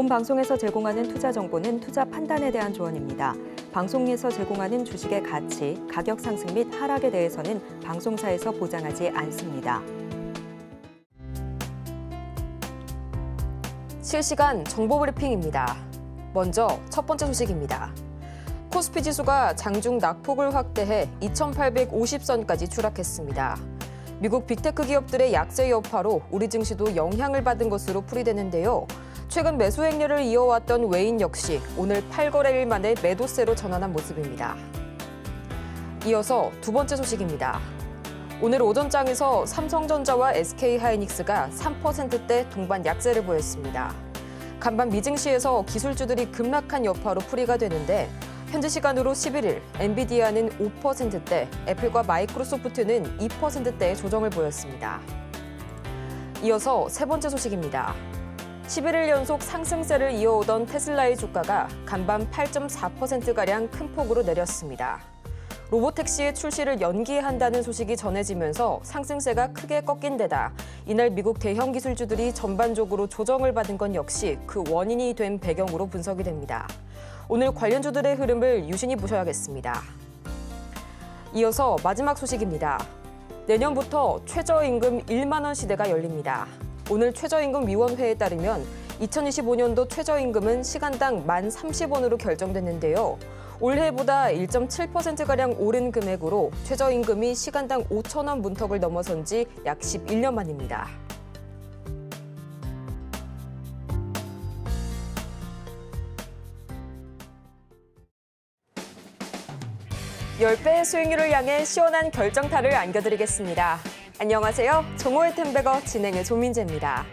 본 방송에서 제공하는 투자 정보는 투자 판단에 대한 조언입니다. 방송에서 제공하는 주식의 가치, 가격 상승 및 하락에 대해서는 방송사에서 보장하지 않습니다. 실시간 정보 브리핑입니다. 먼저 첫 번째 소식입니다. 코스피 지수가 장중 낙폭을 확대해 2,850선까지 추락했습니다. 미국 빅테크 기업들의 약세 여파로 우리 증시도 영향을 받은 것으로 풀이되는데요. 최근 매수 행렬을 이어왔던 외인 역시 오늘 8거래일 만에 매도세로 전환한 모습입니다. 이어서 두 번째 소식입니다. 오늘 오전장에서 삼성전자와 SK하이닉스가 3%대 동반 약세를 보였습니다. 간밤 미증시에서 기술주들이 급락한 여파로 풀이가 되는데 현재 시간으로 11일 엔비디아는 5%대, 애플과 마이크로소프트는 2%대의 조정을 보였습니다. 이어서 세 번째 소식입니다. 11일 연속 상승세를 이어오던 테슬라의 주가가 간밤 8.4%가량 큰 폭으로 내렸습니다. 로보택시의 출시를 연기한다는 소식이 전해지면서 상승세가 크게 꺾인 데다 이날 미국 대형 기술주들이 전반적으로 조정을 받은 건 역시 그 원인이 된 배경으로 분석이 됩니다. 오늘 관련주들의 흐름을 유심히 보셔야겠습니다. 이어서 마지막 소식입니다. 내년부터 최저임금 1만 원 시대가 열립니다. 오늘 최저임금위원회에 따르면 2025년도 최저임금은 시간당 만 30원으로 결정됐는데요. 올해보다 1.7%가량 오른 금액으로 최저임금이 시간당 5천 원 문턱을 넘어선 지 약 11년 만입니다. 열배의 수익률을 향해 시원한 결정타를 안겨드리겠습니다. 안녕하세요. 정호의 텐베거 진행의 조민재입니다.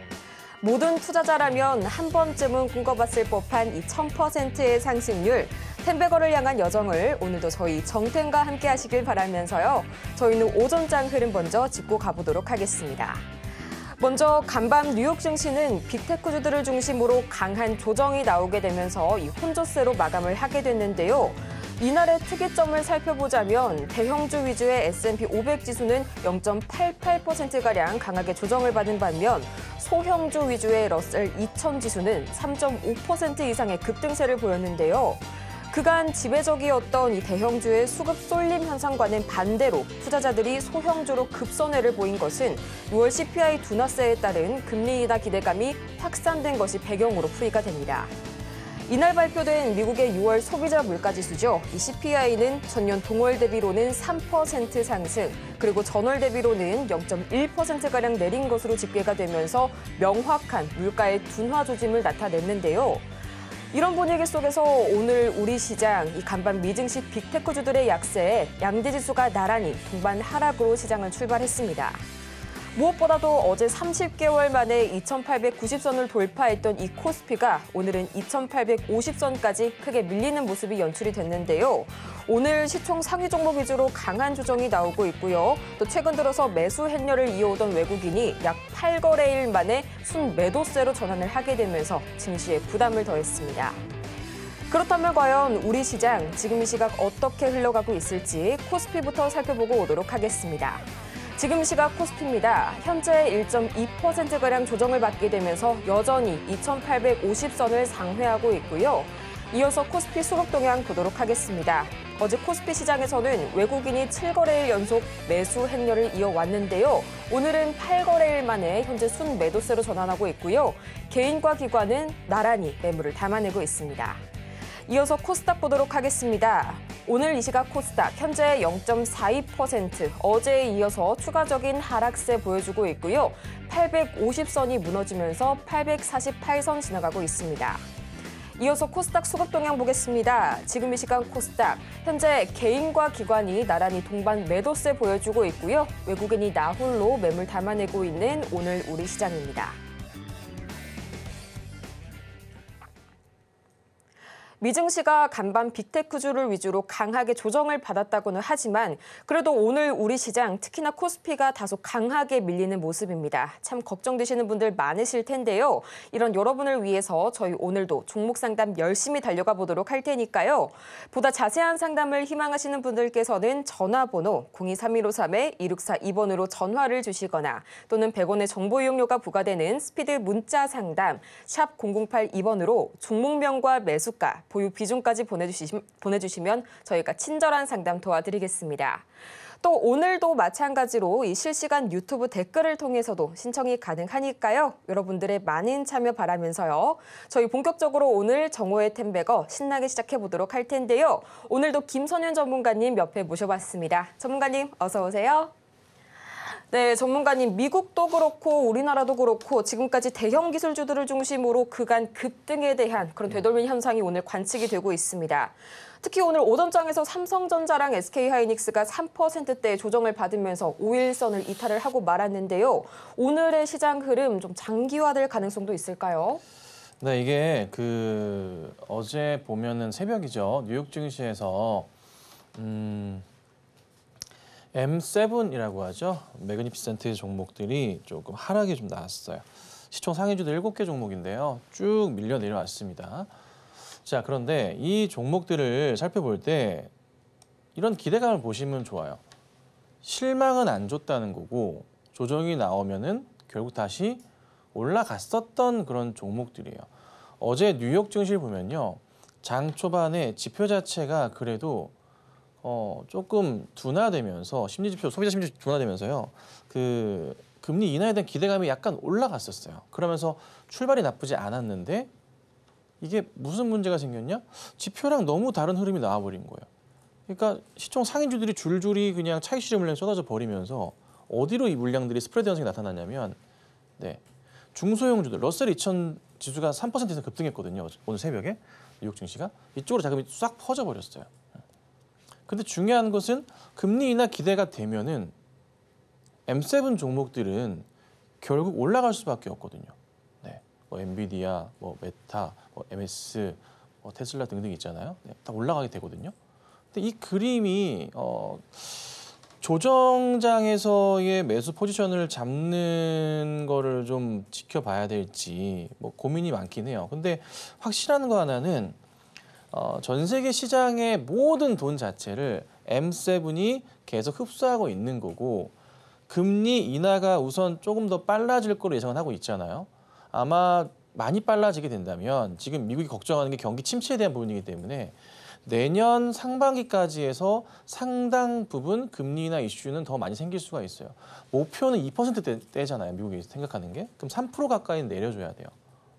모든 투자자라면 한 번쯤은 꿈꿔봤을 법한 이 1000%의 상승률, 텐베거를 향한 여정을 오늘도 저희 정텐과 함께 하시길 바라면서요. 저희는 오전장 흐름 먼저 짚고 가보도록 하겠습니다. 먼저 간밤 뉴욕 증시는 빅테크주들을 중심으로 강한 조정이 나오게 되면서 이 혼조세로 마감을 하게 됐는데요. 이날의 특이점을 살펴보자면 대형주 위주의 S&P 500 지수는 0.88%가량 강하게 조정을 받은 반면 소형주 위주의 러셀 2000 지수는 3.5% 이상의 급등세를 보였는데요. 그간 지배적이었던 이 대형주의 수급 쏠림 현상과는 반대로 투자자들이 소형주로 급선회를 보인 것은 6월 CPI 둔화세에 따른 금리 인하 기대감이 확산된 것이 배경으로 풀이가 됩니다. 이날 발표된 미국의 6월 소비자 물가지수죠. 이 CPI는 전년 동월 대비로는 3% 상승, 그리고 전월 대비로는 0.1%가량 내린 것으로 집계가 되면서 명확한 물가의 둔화 조짐을 나타냈는데요. 이런 분위기 속에서 오늘 우리 시장, 이 간밤 미증시 빅테크주들의 약세에 양대지수가 나란히 동반 하락으로 시장을 출발했습니다. 무엇보다도 어제 30개월 만에 2,890선을 돌파했던 이 코스피가 오늘은 2,850선까지 크게 밀리는 모습이 연출이 됐는데요. 오늘 시총 상위 종목 위주로 강한 조정이 나오고 있고요. 또 최근 들어서 매수 행렬을 이어오던 외국인이 약 8거래일 만에 순매도세로 전환을 하게 되면서 증시에 부담을 더했습니다. 그렇다면 과연 우리 시장 지금 이 시각 어떻게 흘러가고 있을지 코스피부터 살펴보고 오도록 하겠습니다. 지금 시각 코스피입니다. 현재 1.2%가량 조정을 받게 되면서 여전히 2,850선을 상회하고 있고요. 이어서 코스피 수급 동향 보도록 하겠습니다. 어제 코스피 시장에서는 외국인이 7거래일 연속 매수 행렬을 이어왔는데요. 오늘은 8거래일 만에 현재 순매도세로 전환하고 있고요. 개인과 기관은 나란히 매물을 담아내고 있습니다. 이어서 코스닥 보도록 하겠습니다. 오늘 이 시각 코스닥 현재 0.42%, 어제에 이어서 추가적인 하락세 보여주고 있고요. 850선이 무너지면서 848선 지나가고 있습니다. 이어서 코스닥 수급 동향 보겠습니다. 지금 이 시간 코스닥 현재 개인과 기관이 나란히 동반 매도세 보여주고 있고요. 외국인이 나홀로 매물 담아내고 있는 오늘 우리 시장입니다. 미증시가 간밤 빅테크주를 위주로 강하게 조정을 받았다고는 하지만 그래도 오늘 우리 시장 특히나 코스피가 다소 강하게 밀리는 모습입니다. 참 걱정되시는 분들 많으실 텐데요. 이런 여러분을 위해서 저희 오늘도 종목 상담 열심히 달려가 보도록 할 테니까요. 보다 자세한 상담을 희망하시는 분들께서는 전화번호 023153-2642번으로 전화를 주시거나 또는 100원의 정보 이용료가 부과되는 스피드 문자 상담 샵 0082번으로 종목명과 매수가 보유 비중까지 보내주시, 보내주시면 저희가 친절한 상담 도와드리겠습니다. 또 오늘도 마찬가지로 이 실시간 유튜브 댓글을 통해서도 신청이 가능하니까요. 여러분들의 많은 참여 바라면서요. 저희 본격적으로 오늘 정호의 텐베거 신나게 시작해 보도록 할 텐데요. 오늘도 김선현 전문가님 옆에 모셔봤습니다. 전문가님 어서 오세요. 네, 전문가님 미국도 그렇고 우리나라도 그렇고 지금까지 대형 기술주들을 중심으로 그간 급등에 대한 그런 네. 되돌림 현상이 오늘 관측이 되고 있습니다. 특히 오늘 오전장에서 삼성전자랑 SK하이닉스가 3%대 조정을 받으면서 5일선을 이탈을 하고 말았는데요. 오늘의 시장 흐름 좀 장기화될 가능성도 있을까요? 네, 이게 그 어제 보면은 새벽이죠. 뉴욕 증시에서 음 M7이라고 하죠. 매그니피센트 종목들이 조금 하락이 좀 나왔어요. 시총 상위주도 7개 종목인데요. 쭉 밀려 내려왔습니다. 자, 그런데 이 종목들을 살펴볼 때 이런 기대감을 보시면 좋아요. 실망은 안 줬다는 거고 조정이 나오면은 결국 다시 올라갔었던 그런 종목들이에요. 어제 뉴욕 증시를 보면요. 장 초반에 지표 자체가 그래도 어, 조금 둔화되면서 심리지표 소비자 심리지표 둔화되면서요. 그 금리 인하에 대한 기대감이 약간 올라갔었어요. 그러면서 출발이 나쁘지 않았는데 이게 무슨 문제가 생겼냐? 지표랑 너무 다른 흐름이 나와버린 거예요. 그러니까 시총 상인주들이 줄줄이 그냥 차익 실현 물량 쏟아져 버리면서 어디로 이 물량들이 스프레드 현상이 나타났냐면 네 중소형주들 러셀 2000 지수가 3% 이상 급등했거든요. 오늘 새벽에 뉴욕 증시가 이쪽으로 자금이 싹 퍼져 버렸어요. 근데 중요한 것은 금리 인하 기대가 되면은 M7 종목들은 결국 올라갈 수밖에 없거든요. 네. 뭐 엔비디아, 뭐 메타, 뭐 MS, 뭐 테슬라 등등 있잖아요. 네. 다 올라가게 되거든요. 근데 이 그림이 어 조정장에서의 매수 포지션을 잡는 거를 좀 지켜봐야 될지 뭐 고민이 많긴 해요. 근데 확실한 거 하나는 어, 전 세계 시장의 모든 돈 자체를 M7이 계속 흡수하고 있는 거고 금리 인하가 우선 조금 더 빨라질 거로 예상은 하고 있잖아요. 아마 많이 빨라지게 된다면 지금 미국이 걱정하는 게 경기 침체에 대한 부분이기 때문에 내년 상반기까지 해서 상당 부분 금리나 이슈는 더 많이 생길 수가 있어요. 목표는 2%대잖아요. 미국이 생각하는 게. 그럼 3% 가까이 내려줘야 돼요.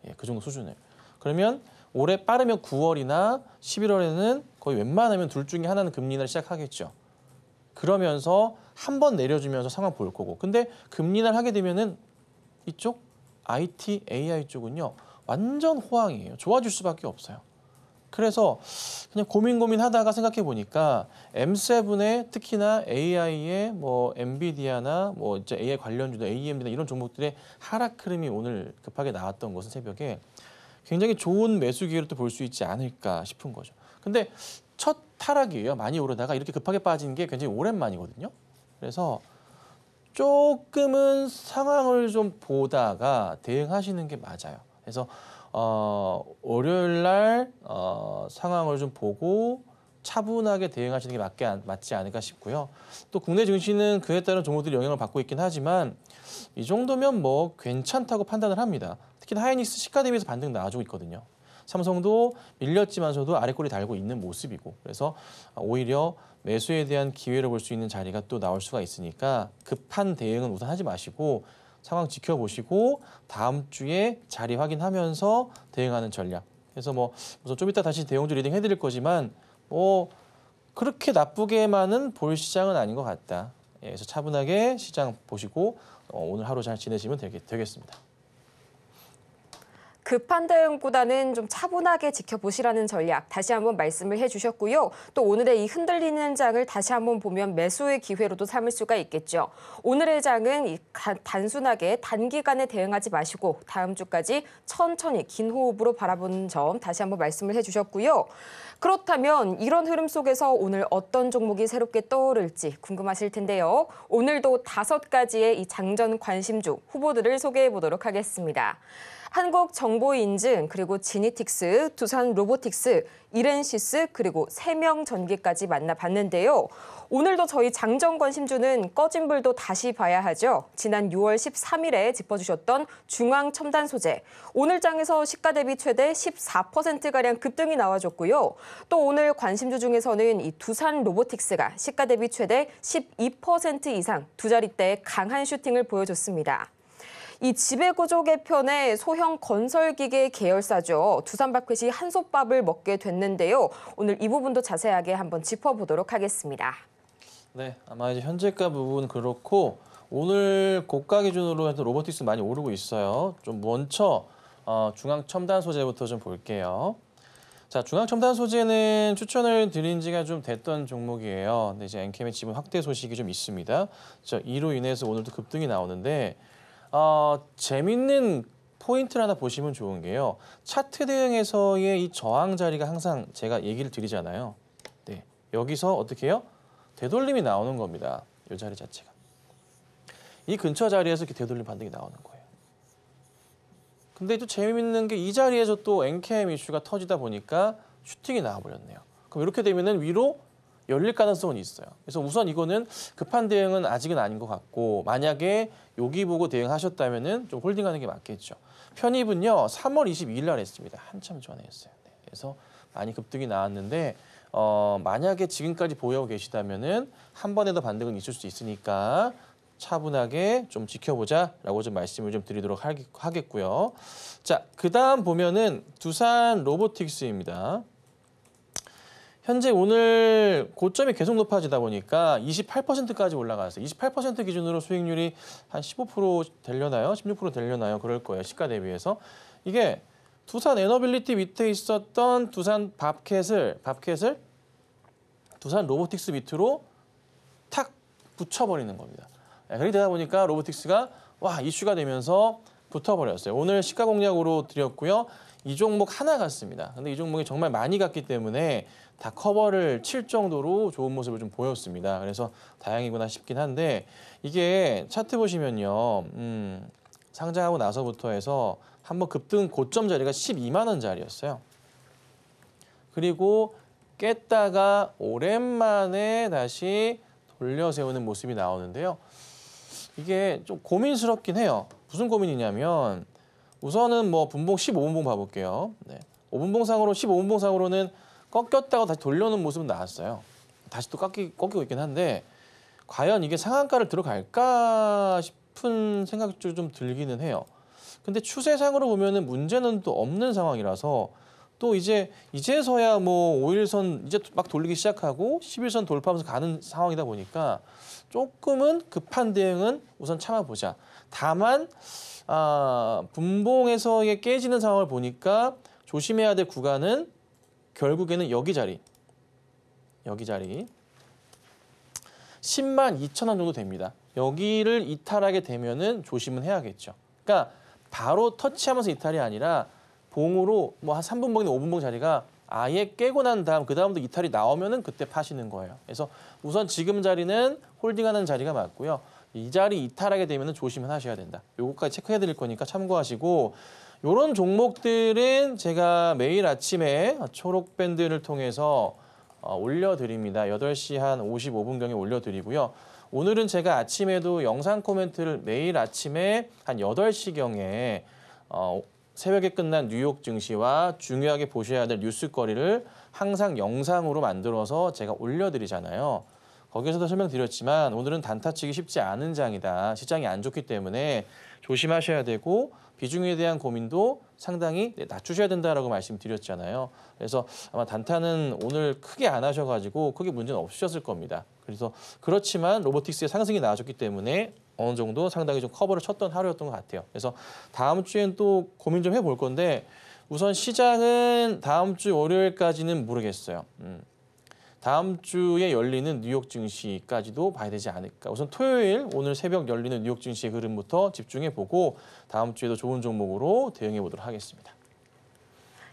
예, 그 정도 수준을. 그러면 올해 빠르면 9월이나 11월에는 거의 웬만하면 둘 중에 하나는 금리를 시작하겠죠. 그러면서 한 번 내려주면서 상황 볼 거고. 근데 금리를 하게 되면은 이쪽 IT, AI 쪽은요. 완전 호황이에요. 좋아질 수밖에 없어요. 그래서 그냥 고민 고민 하다가 생각해 보니까 m 7에 특히나 a i 에뭐 엔비디아나 뭐 이제 AI 관련주도 AMD나 이런 종목들의 하락 흐름이 오늘 급하게 나왔던 것은 새벽에 굉장히 좋은 매수 기회를 또볼수 있지 않을까 싶은 거죠. 근데 첫 타락이에요. 많이 오르다가 이렇게 급하게 빠진 게 굉장히 오랜만이거든요. 그래서 조금은 상황을 좀 보다가 대응하시는 게 맞아요. 그래서 어, 월요일 날 어, 상황을 좀 보고 차분하게 대응하시는 게 맞게 맞지 않을까 싶고요. 또 국내 증시는 그에 따른 종목들이 영향을 받고 있긴 하지만 이 정도면 뭐 괜찮다고 판단을 합니다. 특히 하이닉스 시가 대비해서 반등 나와주고 있거든요. 삼성도 밀렸지만서도 아래꼬리 달고 있는 모습이고 그래서 오히려 매수에 대한 기회를 볼 수 있는 자리가 또 나올 수가 있으니까 급한 대응은 우선 하지 마시고 상황 지켜보시고 다음 주에 자리 확인하면서 대응하는 전략. 그래서 뭐 우선 좀 이따 다시 대형주 리딩 해드릴 거지만 뭐 그렇게 나쁘게만은 볼 시장은 아닌 것 같다. 예, 그래서 차분하게 시장 보시고 어, 오늘 하루 잘 지내시면 되겠, 되겠습니다. 급한 대응보다는 좀 차분하게 지켜보시라는 전략 다시 한번 말씀을 해주셨고요. 또 오늘의 이 흔들리는 장을 다시 한번 보면 매수의 기회로도 삼을 수가 있겠죠. 오늘의 장은 이 단순하게 단기간에 대응하지 마시고 다음 주까지 천천히 긴 호흡으로 바라보는 점 다시 한번 말씀을 해주셨고요. 그렇다면 이런 흐름 속에서 오늘 어떤 종목이 새롭게 떠오를지 궁금하실 텐데요. 오늘도 다섯 가지의 이 장전 관심주 후보들을 소개해 보도록 하겠습니다. 한국 정보 인증, 그리고 지니틱스, 두산 로보틱스, 이렌시스, 그리고 세명 전기까지 만나봤는데요. 오늘도 저희 장정권 심주는 꺼진 불도 다시 봐야 하죠. 지난 6월 13일에 짚어주셨던 중앙 첨단 소재. 오늘 장에서 시가 대비 최대 14%가량 급등이 나와줬고요. 또 오늘 관심주 중에서는 이 두산 로보틱스가 시가 대비 최대 12% 이상 두자릿대 강한 슈팅을 보여줬습니다. 이 지배구조 개편에 소형 건설기계 계열사죠. 두산밥켓이 한솥밥을 먹게 됐는데요. 오늘 이 부분도 자세하게 한번 짚어보도록 하겠습니다. 네, 아마 이제 현재가 부분 그렇고 오늘 고가 기준으로 해서 로보틱스 많이 오르고 있어요. 좀 먼저 어, 중앙 첨단 소재부터 좀 볼게요. 자, 중앙 첨단 소재는 추천을 드린 지가 좀 됐던 종목이에요. 근데 이제 엔캠의 지분 확대 소식이 좀 있습니다. 자, 이로 인해서 오늘도 급등이 나오는데 어, 재밌는 포인트를 하나 보시면 좋은 게요. 차트 대응에서의 이 저항 자리가 항상 제가 얘기를 드리잖아요. 네, 여기서 어떻게 해요? 되돌림이 나오는 겁니다. 이 자리 자체가. 이 근처 자리에서 이렇게 되돌림 반등이 나오는 거예요. 근데 또 재미있는 게 이 자리에서 또 NKM 이슈가 터지다 보니까 슈팅이 나와버렸네요. 그럼 이렇게 되면은 위로 열릴 가능성은 있어요. 그래서 우선 이거는 급한 대응은 아직은 아닌 것 같고 만약에 여기 보고 대응하셨다면은 좀 홀딩하는 게 맞겠죠. 편입은요 3월 22일 날 했습니다. 한참 전에 했어요. 네. 그래서 많이 급등이 나왔는데 어, 만약에 지금까지 보유하고 계시다면은 한 번에 더 반등은 있을 수 있으니까 차분하게 좀 지켜보자라고 좀 말씀을 좀 드리도록 하겠고요. 자, 그다음 보면은 두산 로보틱스입니다. 현재 오늘 고점이 계속 높아지다 보니까 28%까지 올라가서28% 기준으로 수익률이 한 15% 되려나요? 16% 되려나요? 그럴 거예요. 시가 대비해서. 이게 두산 에너빌리티 밑에 있었던 두산 밥캣을 밥캣을 두산 로보틱스 밑으로 탁 붙여버리는 겁니다. 예, 그렇게 되다 보니까 로보틱스가 와 이슈가 되면서 붙어버렸어요. 오늘 시가 공략으로 드렸고요. 이 종목 하나 갔습니다. 근데 이 종목이 정말 많이 갔기 때문에 다 커버를 칠 정도로 좋은 모습을 좀 보였습니다. 그래서 다행이구나 싶긴 한데 이게 차트 보시면요. 음, 상장하고 나서부터 해서 한 번 급등 고점 자리가 12만 원 자리였어요. 그리고 깼다가 오랜만에 다시 돌려 세우는 모습이 나오는데요. 이게 좀 고민스럽긴 해요. 무슨 고민이냐면 우선은 뭐 분봉 15분봉 봐볼게요. 네. 5분봉상으로 15분봉상으로는 꺾였다가 다시 돌려놓은 모습은 나왔어요. 다시 또 깎이, 꺾이고 있긴 한데 과연 이게 상한가를 들어갈까 싶은 생각도 좀 들기는 해요. 근데 추세상으로 보면은 문제는 또 없는 상황이라서 또 이제 이제서야 뭐 5일선 이제 막 돌리기 시작하고 11선 돌파하면서 가는 상황이다 보니까 조금은 급한 대응은 우선 참아보자. 다만 아, 분봉에서의 깨지는 상황을 보니까 조심해야 될 구간은 결국에는 여기 자리, 여기 자리 10만 2천 원 정도 됩니다. 여기를 이탈하게 되면은 조심은 해야겠죠. 그러니까 바로 터치하면서 이탈이 아니라 봉으로 뭐 한 3분 봉이나 5분 봉 자리가 아예 깨고 난 다음 그 다음부터 이탈이 나오면은 그때 파시는 거예요. 그래서 우선 지금 자리는 홀딩하는 자리가 맞고요. 이 자리 이탈하게 되면은 조심을 하셔야 된다. 요거까지 체크해 드릴 거니까 참고하시고 이런 종목들은 제가 매일 아침에 초록 밴드를 통해서 어, 올려드립니다. 8시 한 55분경에 올려드리고요. 오늘은 제가 아침에도 영상 코멘트를 매일 아침에 한 8시경에 어, 새벽에 끝난 뉴욕 증시와 중요하게 보셔야 될 뉴스거리를 항상 영상으로 만들어서 제가 올려드리잖아요. 거기에서도 설명드렸지만 오늘은 단타치기 쉽지 않은 장이다. 시장이 안 좋기 때문에 조심하셔야 되고 비중에 대한 고민도 상당히 네, 낮추셔야 된다라고 말씀드렸잖아요. 그래서 아마 단타는 오늘 크게 안 하셔가지고 크게 문제는 없으셨을 겁니다. 그래서 그렇지만 로보틱스의 상승이 나아졌기 때문에 어느 정도 상당히 좀 커버를 쳤던 하루였던 것 같아요. 그래서 다음 주엔 또 고민 좀 해볼 건데 우선 시장은 다음 주 월요일까지는 모르겠어요. 음. 다음 주에 열리는 뉴욕 증시까지도 봐야 되지 않을까. 우선 토요일 오늘 새벽 열리는 뉴욕 증시의 흐름부터 집중해 보고 다음 주에도 좋은 종목으로 대응해 보도록 하겠습니다.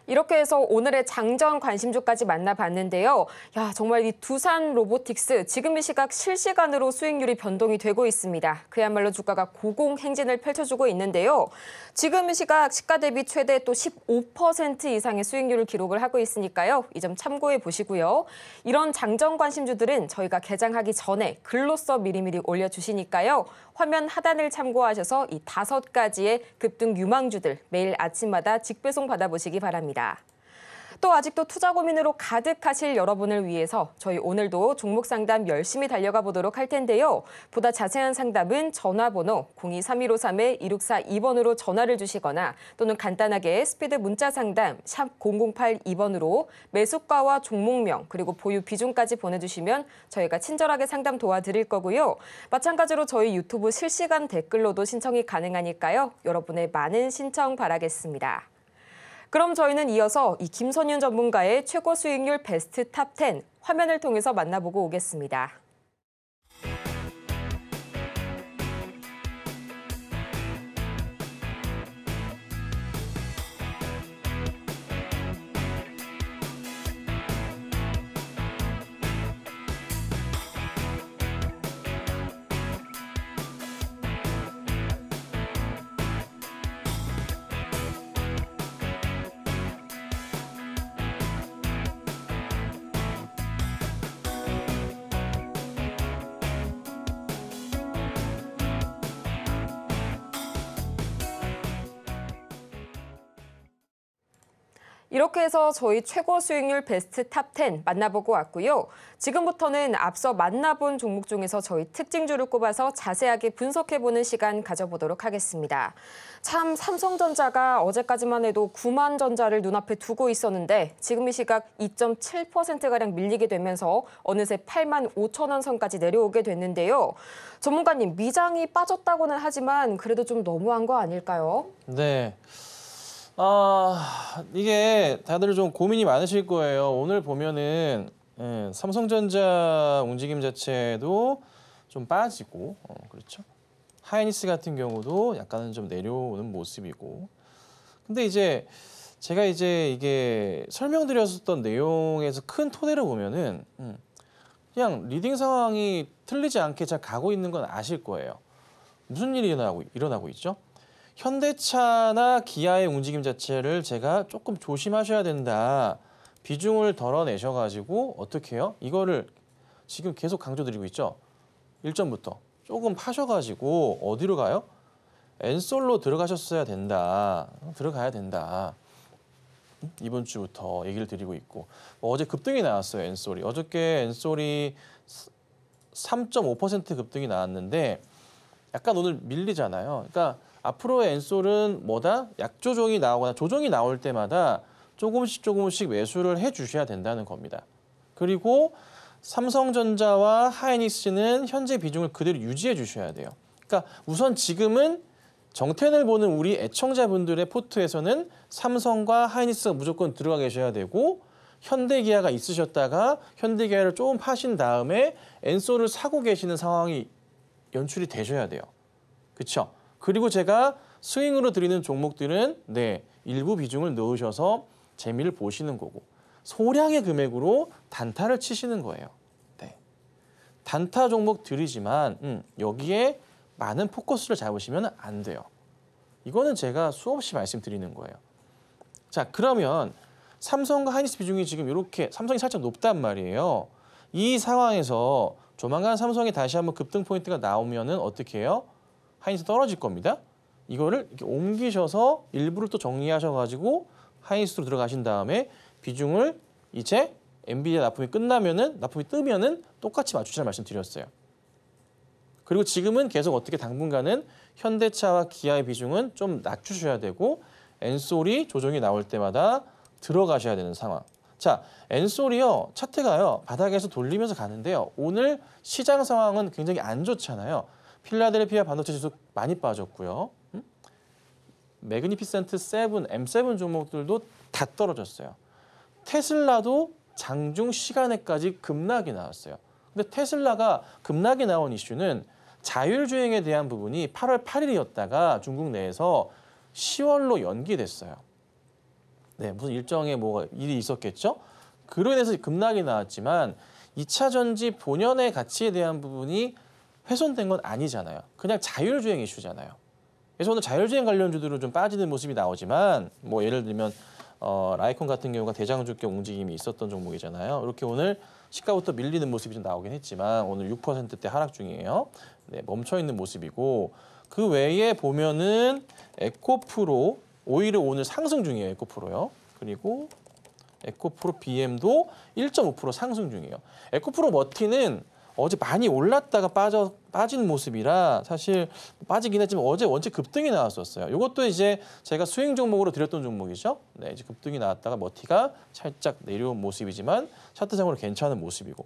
이렇게 해서 오늘의 장전 관심주까지 만나봤는데요. 야, 정말 이 두산 로보틱스 지금 이 시각 실시간으로 수익률이 변동이 되고 있습니다. 그야말로 주가가 고공 행진을 펼쳐주고 있는데요. 지금 이 시각 시가 대비 최대 또 15% 이상의 수익률을 기록을 하고 있으니까요. 이 점 참고해 보시고요. 이런 장전 관심주들은 저희가 개장하기 전에 글로써 미리미리 올려주시니까요. 화면 하단을 참고하셔서 이 다섯 가지의 급등 유망주들 매일 아침마다 직배송 받아보시기 바랍니다. 또 아직도 투자 고민으로 가득하실 여러분을 위해서 저희 오늘도 종목 상담 열심히 달려가 보도록 할 텐데요. 보다 자세한 상담은 전화번호 023153-1642번으로 전화를 주시거나 또는 간단하게 스피드 문자 상담 샵 0082번으로 매수가와 종목명 그리고 보유 비중까지 보내주시면 저희가 친절하게 상담 도와드릴 거고요. 마찬가지로 저희 유튜브 실시간 댓글로도 신청이 가능하니까요. 여러분의 많은 신청 바라겠습니다. 그럼 저희는 이어서 이 김선윤 전문가의 최고 수익률 베스트 탑 10 화면을 통해서 만나보고 오겠습니다. 이렇게 해서 저희 최고 수익률 베스트 탑 10 만나보고 왔고요. 지금부터는 앞서 만나본 종목 중에서 저희 특징주를 꼽아서 자세하게 분석해보는 시간 가져보도록 하겠습니다. 참 삼성전자가 어제까지만 해도 9만 전자를 눈앞에 두고 있었는데 지금 이 시각 2.7%가량 밀리게 되면서 어느새 8만 5천 원 선까지 내려오게 됐는데요. 전문가님, 미장이 빠졌다고는 하지만 그래도 좀 너무한 거 아닐까요? 네. 아 이게 다들 좀 고민이 많으실 거예요. 오늘 보면은 예, 삼성전자 움직임 자체도 좀 빠지고 어, 그렇죠. 하이니스 같은 경우도 약간은 좀 내려오는 모습이고 근데 이제 제가 이제 이게 설명드렸었던 내용에서 큰토대로 보면은 음, 그냥 리딩 상황이 틀리지 않게 잘 가고 있는 건 아실 거예요. 무슨 일이 일어나고, 일어나고 있죠? 현대차나 기아의 움직임 자체를 제가 조금 조심하셔야 된다. 비중을 덜어내셔가지고 어떻게 해요? 이거를 지금 계속 강조드리고 있죠? 1점부터 조금 파셔가지고 어디로 가요? 엔솔로 들어가셨어야 된다. 들어가야 된다. 이번 주부터 얘기를 드리고 있고 뭐 어제 급등이 나왔어요 엔솔이 어저께 엔솔이 3.5% 급등이 나왔는데 약간 오늘 밀리잖아요 그러니까 앞으로의 엔솔은 뭐다? 약조정이 나오거나 조정이 나올 때마다 조금씩 조금씩 매수를 해주셔야 된다는 겁니다. 그리고 삼성전자와 하이닉스는 현재 비중을 그대로 유지해 주셔야 돼요. 그러니까 우선 지금은 정텐을 보는 우리 애청자분들의 포트에서는 삼성과 하이닉스가 무조건 들어가 계셔야 되고 현대기아가 있으셨다가 현대기아를 조금 파신 다음에 엔솔을 사고 계시는 상황이 연출이 되셔야 돼요. 그렇죠? 그리고 제가 스윙으로 드리는 종목들은 네 일부 비중을 넣으셔서 재미를 보시는 거고 소량의 금액으로 단타를 치시는 거예요. 네. 단타 종목 드리지만 음, 여기에 많은 포커스를 잡으시면 안 돼요. 이거는 제가 수없이 말씀드리는 거예요. 자 그러면 삼성과 하이닉스 비중이 지금 이렇게 삼성이 살짝 높단 말이에요. 이 상황에서 조만간 삼성이 다시 한번 급등 포인트가 나오면은 어떻게 해요? 하인스 떨어질 겁니다. 이거를 이렇게 옮기셔서 일부를 또 정리하셔가지고 하인스로 들어가신 다음에 비중을 이제 엔비디아 납품이 끝나면은 납품이 뜨면은 똑같이 맞추자는 말씀드렸어요. 그리고 지금은 계속 어떻게 당분간은 현대차와 기아의 비중은 좀 낮추셔야 되고 엔솔이 조정이 나올 때마다 들어가셔야 되는 상황. 자, 엔솔이요 차트가요 바닥에서 돌리면서 가는데요. 오늘 시장 상황은 굉장히 안 좋잖아요. 필라델피아 반도체 지수 많이 빠졌고요. 음? 매그니피센트 7, M7 종목들도 다 떨어졌어요. 테슬라도 장중 시간에까지 급락이 나왔어요. 근데 테슬라가 급락이 나온 이슈는 자율주행에 대한 부분이 8월 8일이었다가 중국 내에서 10월로 연기됐어요. 네, 무슨 일정에 뭐 일이 있었겠죠? 그로 인해서 급락이 나왔지만 2차 전지 본연의 가치에 대한 부분이 훼손된 건 아니잖아요. 그냥 자율주행 이슈잖아요. 그래서 오늘 자율주행 관련주들은 좀 빠지는 모습이 나오지만 뭐 예를 들면 어, 라이콘 같은 경우가 대장주격 움직임이 있었던 종목이잖아요. 이렇게 오늘 시가부터 밀리는 모습이 좀 나오긴 했지만 오늘 6%대 하락 중이에요. 네, 멈춰 있는 모습이고 그 외에 보면은 에코프로 오히려 오늘 상승 중이에요. 에코프로요. 그리고 에코프로 BM도 1.5% 상승 중이에요. 에코프로 머티는 어제 많이 올랐다가 빠져 빠진 모습이라 사실 빠지긴 했지만 어제 원체 급등이 나왔었어요. 이것도 이제 제가 수행 종목으로 드렸던 종목이죠. 네, 이제 급등이 나왔다가 머티가 살짝 내려온 모습이지만 차트상으로 괜찮은 모습이고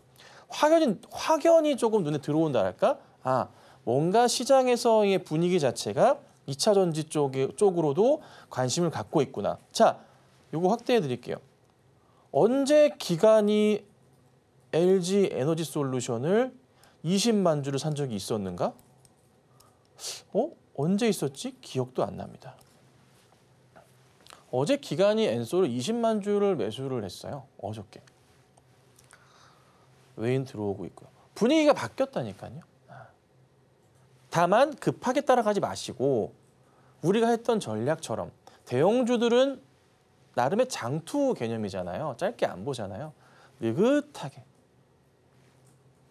확연히 확연히 조금 눈에 들어온다랄까? 아 뭔가 시장에서의 분위기 자체가 2차 전지 쪽에, 쪽으로도 관심을 갖고 있구나. 자, 요거 확대해 드릴게요. 언제 기간이 LG 에너지 솔루션을 20만 주를 산 적이 있었는가? 어? 언제 있었지? 기억도 안 납니다. 어제 기간이 엔솔을 20만 주를 매수를 했어요. 어저께. 외인 들어오고 있고요. 분위기가 바뀌었다니까요. 아. 다만 급하게 따라가지 마시고 우리가 했던 전략처럼 대형주들은 나름의 장투 개념이잖아요. 짧게 안 보잖아요. 느긋하게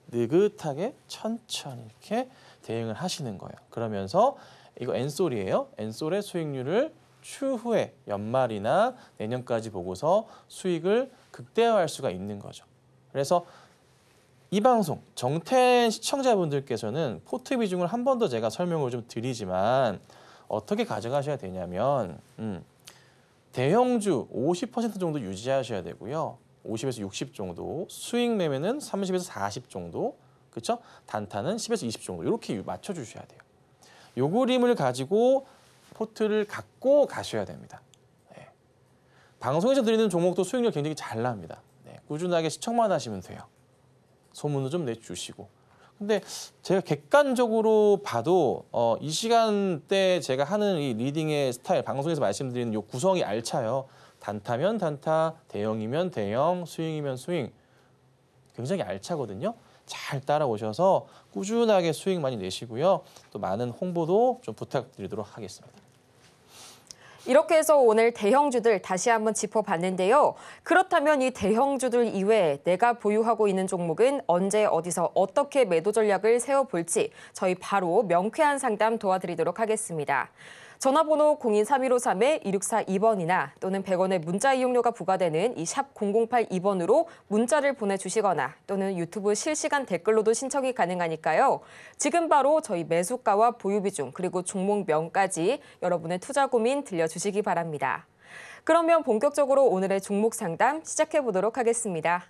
느긋하게 천천히 이렇게 대응을 하시는 거예요. 그러면서 이거 엔솔이에요. 엔솔의 수익률을 추후에 연말이나 내년까지 보고서 수익을 극대화할 수가 있는 거죠. 그래서 이 방송 정텐 시청자분들께서는 포트 비중을 한 번 더 제가 설명을 좀 드리지만 어떻게 가져가셔야 되냐면 음, 대형주 50% 정도 유지하셔야 되고요. 50에서 60 정도, 수익 매매는 30에서 40 정도, 그렇죠? 단타는 10에서 20 정도 이렇게 맞춰 주셔야 돼요. 요 그림을 가지고 포트를 갖고 가셔야 됩니다. 네. 방송에서 드리는 종목도 수익률 굉장히 잘 납니다. 네. 꾸준하게 시청만 하시면 돼요. 소문도 좀 내주시고. 근데 제가 객관적으로 봐도 어, 이 시간대 제가 하는 이 리딩의 스타일, 방송에서 말씀드리는 요 구성이 알차요. 단타면 단타, 대형이면 대형, 스윙이면 스윙 굉장히 알차거든요. 잘 따라오셔서 꾸준하게 수익 많이 내시고요. 또 많은 홍보도 좀 부탁드리도록 하겠습니다. 이렇게 해서 오늘 대형주들 다시 한번 짚어봤는데요. 그렇다면 이 대형주들 이외에 내가 보유하고 있는 종목은 언제 어디서 어떻게 매도 전략을 세워볼지 저희 바로 명쾌한 상담 도와드리도록 하겠습니다. 전화번호 02315-3-2642번이나 또는 100원의 문자 이용료가 부과되는 이 샵 0082번으로 문자를 보내주시거나 또는 유튜브 실시간 댓글로도 신청이 가능하니까요. 지금 바로 저희 매수가와 보유비중 그리고 종목명까지 여러분의 투자 고민 들려주시기 바랍니다. 그러면 본격적으로 오늘의 종목 상담 시작해 보도록 하겠습니다.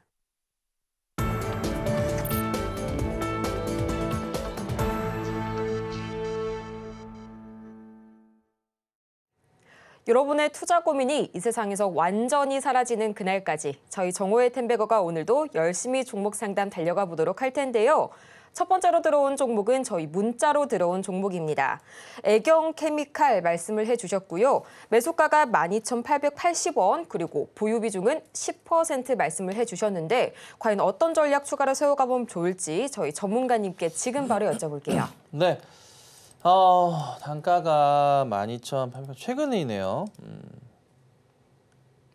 여러분의 투자 고민이 이 세상에서 완전히 사라지는 그날까지 저희 정호의 텐베거가 오늘도 열심히 종목 상담 달려가 보도록 할 텐데요. 첫 번째로 들어온 종목은 저희 문자로 들어온 종목입니다. 애경 케미칼 말씀을 해주셨고요. 매수가가 12,880원 그리고 보유 비중은 10% 말씀을 해주셨는데 과연 어떤 전략 추가로 세워가보면 좋을지 저희 전문가님께 지금 바로 여쭤볼게요. 네. 어, 단가가 12,800원 최근이네요. 음.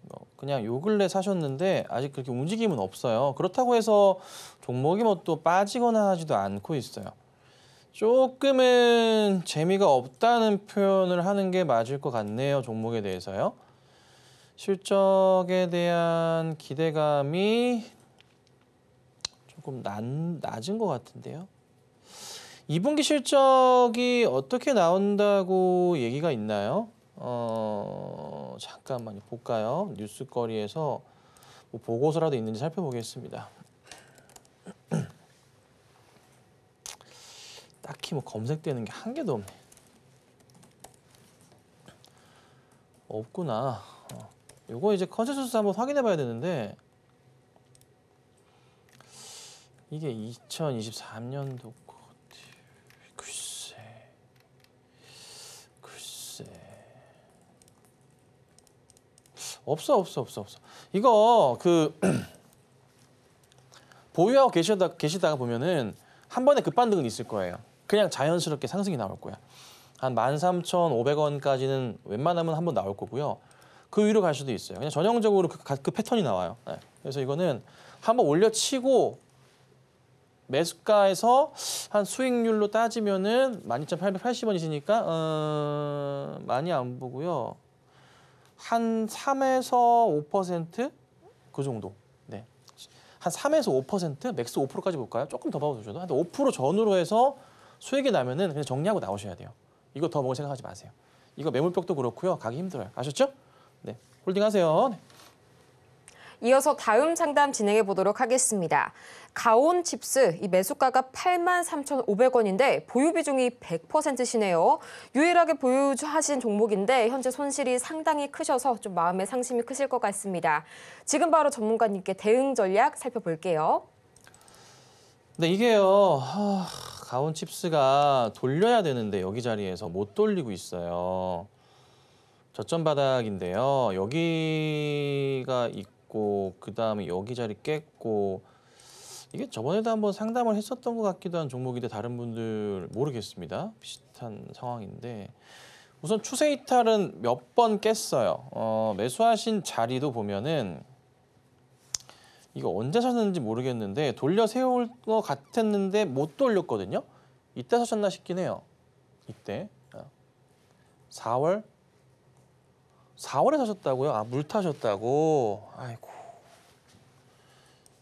뭐 그냥 요 근래 사셨는데 아직 그렇게 움직임은 없어요. 그렇다고 해서 종목이 뭐 또 빠지거나 하지도 않고 있어요. 조금은 재미가 없다는 표현을 하는 게 맞을 것 같네요. 종목에 대해서요. 실적에 대한 기대감이 조금 낮, 낮은 것 같은데요. 2분기 실적이 어떻게 나온다고 얘기가 있나요? 어, 잠깐만 볼까요? 뉴스거리에서 뭐 보고서라도 있는지 살펴보겠습니다. 딱히 뭐 검색되는 게 한 개도 없네. 없구나. 이거 어, 이제 컨센서스 한번 확인해 봐야 되는데 이게 2023년도 없어 없어 없어 없어. 이거 그 보유하고 계시다 계시다가 보면은 한 번에 급반등은 있을 거예요. 그냥 자연스럽게 상승이 나올 거야. 한 13,500원까지는 웬만하면 한 번 나올 거고요. 그 위로 갈 수도 있어요. 그냥 전형적으로 그, 그 패턴이 나와요. 네. 그래서 이거는 한 번 올려치고 매수가에서 한 수익률로 따지면은 12,880원이시니까 어... 많이 안 보고요. 한 3에서 5%그 정도. 네. 한 3에서 5% 맥스 5%까지 볼까요? 조금 더 봐도 되죠. 한5% 전후로 해서 수익이 나면은 그냥 정리하고 나오셔야 돼요. 이거 더 먹을 생각하지 마세요. 이거 매물벽도 그렇고요. 가기 힘들어요. 아셨죠? 네. 홀딩 하세요. 네. 이어서 다음 상담 진행해 보도록 하겠습니다. 가온 칩스 이 매수가가 83,500원인데 보유 비중이 100%시네요. 유일하게 보유하신 종목인데 현재 손실이 상당히 크셔서 좀 마음의 상심이 크실 것 같습니다. 지금 바로 전문가님께 대응 전략 살펴볼게요. 근데 네, 이게요. 하, 아, 가온 칩스가 돌려야 되는데 여기 자리에서 못 돌리고 있어요. 저점 바닥인데요. 여기가 이 깼고 그 다음에 여기 자리 깼고 이게 저번에도 한번 상담을 했었던 것 같기도 한 종목인데 다른 분들 모르겠습니다. 비슷한 상황인데 우선 추세 이탈은 몇 번 깼어요. 어, 매수하신 자리도 보면은 이거 언제 사셨는지 모르겠는데 돌려 세울 것 같았는데 못 돌렸거든요. 이때 사셨나 싶긴 해요. 이때 4월 어, 4월에 사셨다고요? 아, 물 타셨다고. 아이고.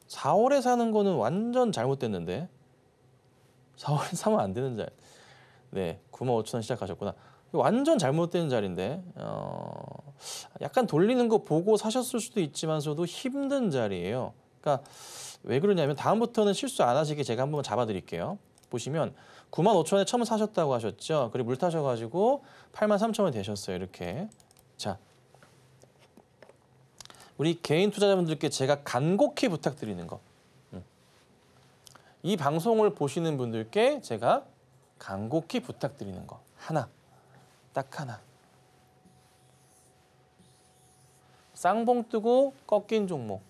4월에 사는 거는 완전 잘못됐는데. 4월에 사면 안 되는 자리. 네, 9만 5천 원 시작하셨구나. 완전 잘못된 자리인데, 어, 약간 돌리는 거 보고 사셨을 수도 있지만서도 힘든 자리예요. 그러니까 왜 그러냐면 다음부터는 실수 안 하시게 제가 한번 잡아드릴게요. 보시면 9만 5천 원에 처음 사셨다고 하셨죠. 그리고 물 타셔가지고 8만 3천 원 되셨어요. 이렇게. 자, 우리 개인 투자자분들께 제가 간곡히 부탁드리는 거. 음. 이 방송을 보시는 분들께 제가 간곡히 부탁드리는 거. 하나, 딱 하나. 쌍봉 뜨고 꺾인 종목.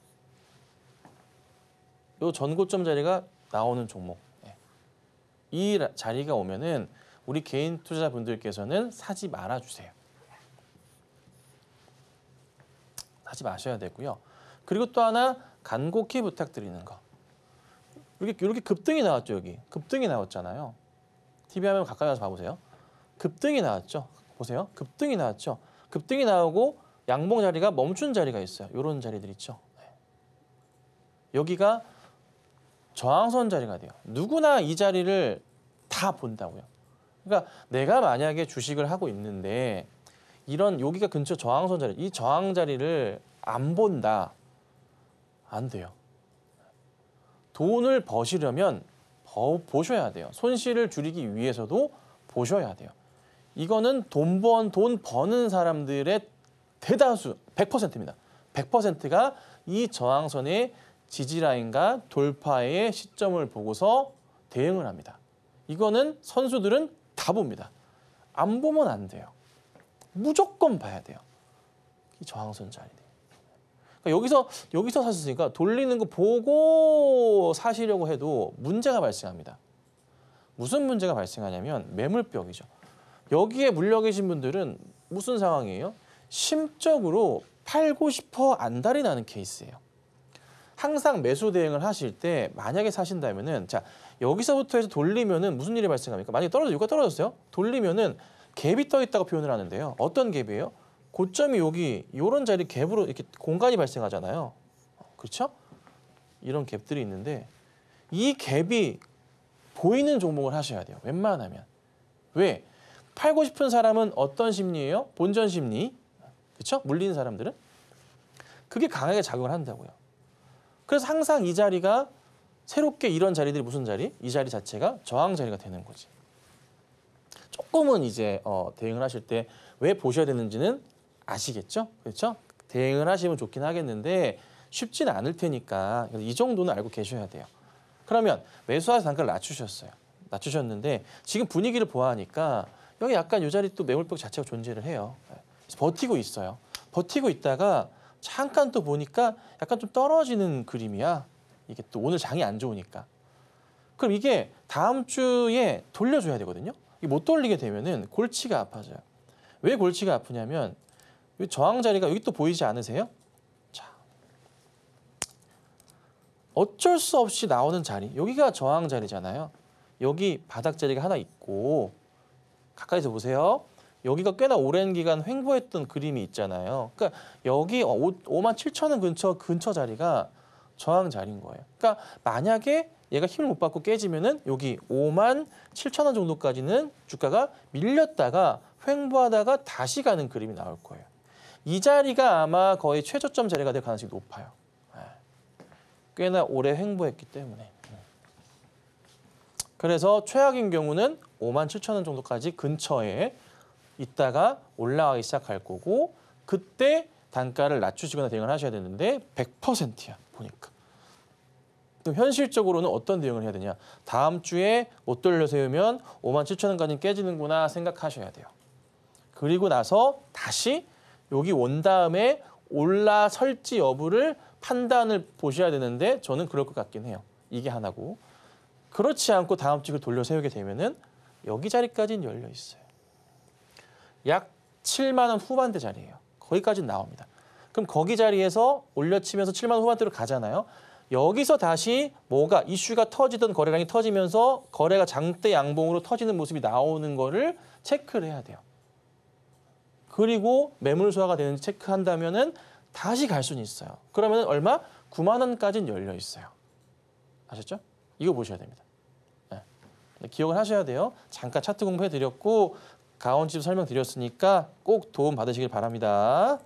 요 전고점 자리가 나오는 종목. 예. 이 자리가 오면은 우리 개인 투자자분들께서는 사지 말아주세요. 하지 마셔야 되고요. 그리고 또 하나 간곡히 부탁드리는 거. 이렇게 이렇게 급등이 나왔죠 여기. 급등이 나왔잖아요. TV 화면 가까이 와서 봐보세요. 급등이 나왔죠. 보세요. 급등이 나왔죠. 급등이 나오고 양봉 자리가 멈춘 자리가 있어요. 이런 자리들 있죠. 네. 여기가 저항선 자리가 돼요. 누구나 이 자리를 다 본다고요. 그러니까 내가 만약에 주식을 하고 있는데 이런 여기가 근처 저항선 자리, 이 저항 자리를 안 본다. 안 돼요. 돈을 버시려면 버, 보셔야 돼요. 손실을 줄이기 위해서도 보셔야 돼요. 이거는 돈 번, 돈 버는 사람들의 대다수, 100%입니다. 100%가 이 저항선의 지지라인과 돌파의 시점을 보고서 대응을 합니다. 이거는 선수들은 다 봅니다. 안 보면 안 돼요. 무조건 봐야 돼요. 저항선자 아 그러니까 여기서 여기서 사셨으니까 돌리는 거 보고 사시려고 해도 문제가 발생합니다. 무슨 문제가 발생하냐면 매물벽이죠. 여기에 물려 계신 분들은 무슨 상황이에요? 심적으로 팔고 싶어 안달이 나는 케이스예요. 항상 매수 대응을 하실 때 만약에 사신다면은 자 여기서부터 해서 돌리면은 무슨 일이 발생합니까? 만약에 떨어져 유가 떨어졌어요? 돌리면은 갭이 떠 있다고 표현을 하는데요. 어떤 갭이에요? 고점이 여기 이런 자리 갭으로 이렇게 공간이 발생하잖아요. 그렇죠? 이런 갭들이 있는데 이 갭이 보이는 종목을 하셔야 돼요. 웬만하면. 왜? 팔고 싶은 사람은 어떤 심리예요? 본전 심리. 그렇죠? 물리는 사람들은. 그게 강하게 작용을 한다고요. 그래서 항상 이 자리가 새롭게 이런 자리들이 무슨 자리? 이 자리 자체가 저항 자리가 되는 거지. 조금은 이제 어, 대응을 하실 때 왜 보셔야 되는지는 아시겠죠? 그렇죠? 대응을 하시면 좋긴 하겠는데 쉽진 않을 테니까 이 정도는 알고 계셔야 돼요. 그러면 매수하서 단가를 낮추셨어요. 낮추셨는데 지금 분위기를 보아하니까 여기 약간 이 자리 또 매물벽 자체가 존재를 해요. 예. 버티고 있어요. 버티고 있다가 잠깐 또 보니까 약간 좀 떨어지는 그림이야. 이게 또 오늘 장이 안 좋으니까. 그럼 이게 다음 주에 돌려줘야 되거든요. 못 돌리게 되면은 골치가 아파져요. 왜 골치가 아프냐면 저항 자리가 여기 또 보이지 않으세요? 자, 어쩔 수 없이 나오는 자리, 여기가 저항 자리잖아요. 여기 바닥 자리가 하나 있고 가까이서 보세요. 여기가 꽤나 오랜 기간 횡보했던 그림이 있잖아요. 그러니까 여기 5, 만 7천 원 근처 근처 자리가 저항 자리인 거예요. 그러니까 만약에 얘가 힘을 못 받고 깨지면은 여기 5만 7천 원 정도까지는 주가가 밀렸다가 횡보하다가 다시 가는 그림이 나올 거예요. 이 자리가 아마 거의 최저점 자리가 될 가능성이 높아요. 예. 꽤나 오래 횡보했기 때문에. 예. 그래서 최악인 경우는 5만 7천 원 정도까지 근처에 있다가 올라가기 시작할 거고 그때 단가를 낮추시거나 대응을 하셔야 되는데 100%야 보니까. 그럼 현실적으로는 어떤 대응을 해야 되냐? 다음 주에 옷 돌려 세우면 5만 7천 원까지 깨지는구나 생각하셔야 돼요. 그리고 나서 다시 여기 온 다음에 올라설지 여부를 판단을 보셔야 되는데 저는 그럴 것 같긴 해요. 이게 하나고 그렇지 않고 다음 주에 돌려 세우게 되면은 여기 자리까지는 열려 있어요. 약 7만 원 후반대 자리예요. 거기까지 나옵니다. 그럼 거기 자리에서 올려치면서 7만 원 후반대로 가잖아요. 여기서 다시 뭐가 이슈가 터지던 거래량이 터지면서 거래가 장대 양봉으로 터지는 모습이 나오는 거를 체크를 해야 돼요. 그리고 매물 소화가 되는지 체크한다면 은 다시 갈 수는 있어요. 그러면 얼마? 9만 원까지는 열려 있어요. 아셨죠? 이거 보셔야 됩니다. 네. 기억을 하셔야 돼요. 잠깐 차트 공부해드렸고 가온집 설명드렸으니까 꼭 도움 받으시길 바랍니다.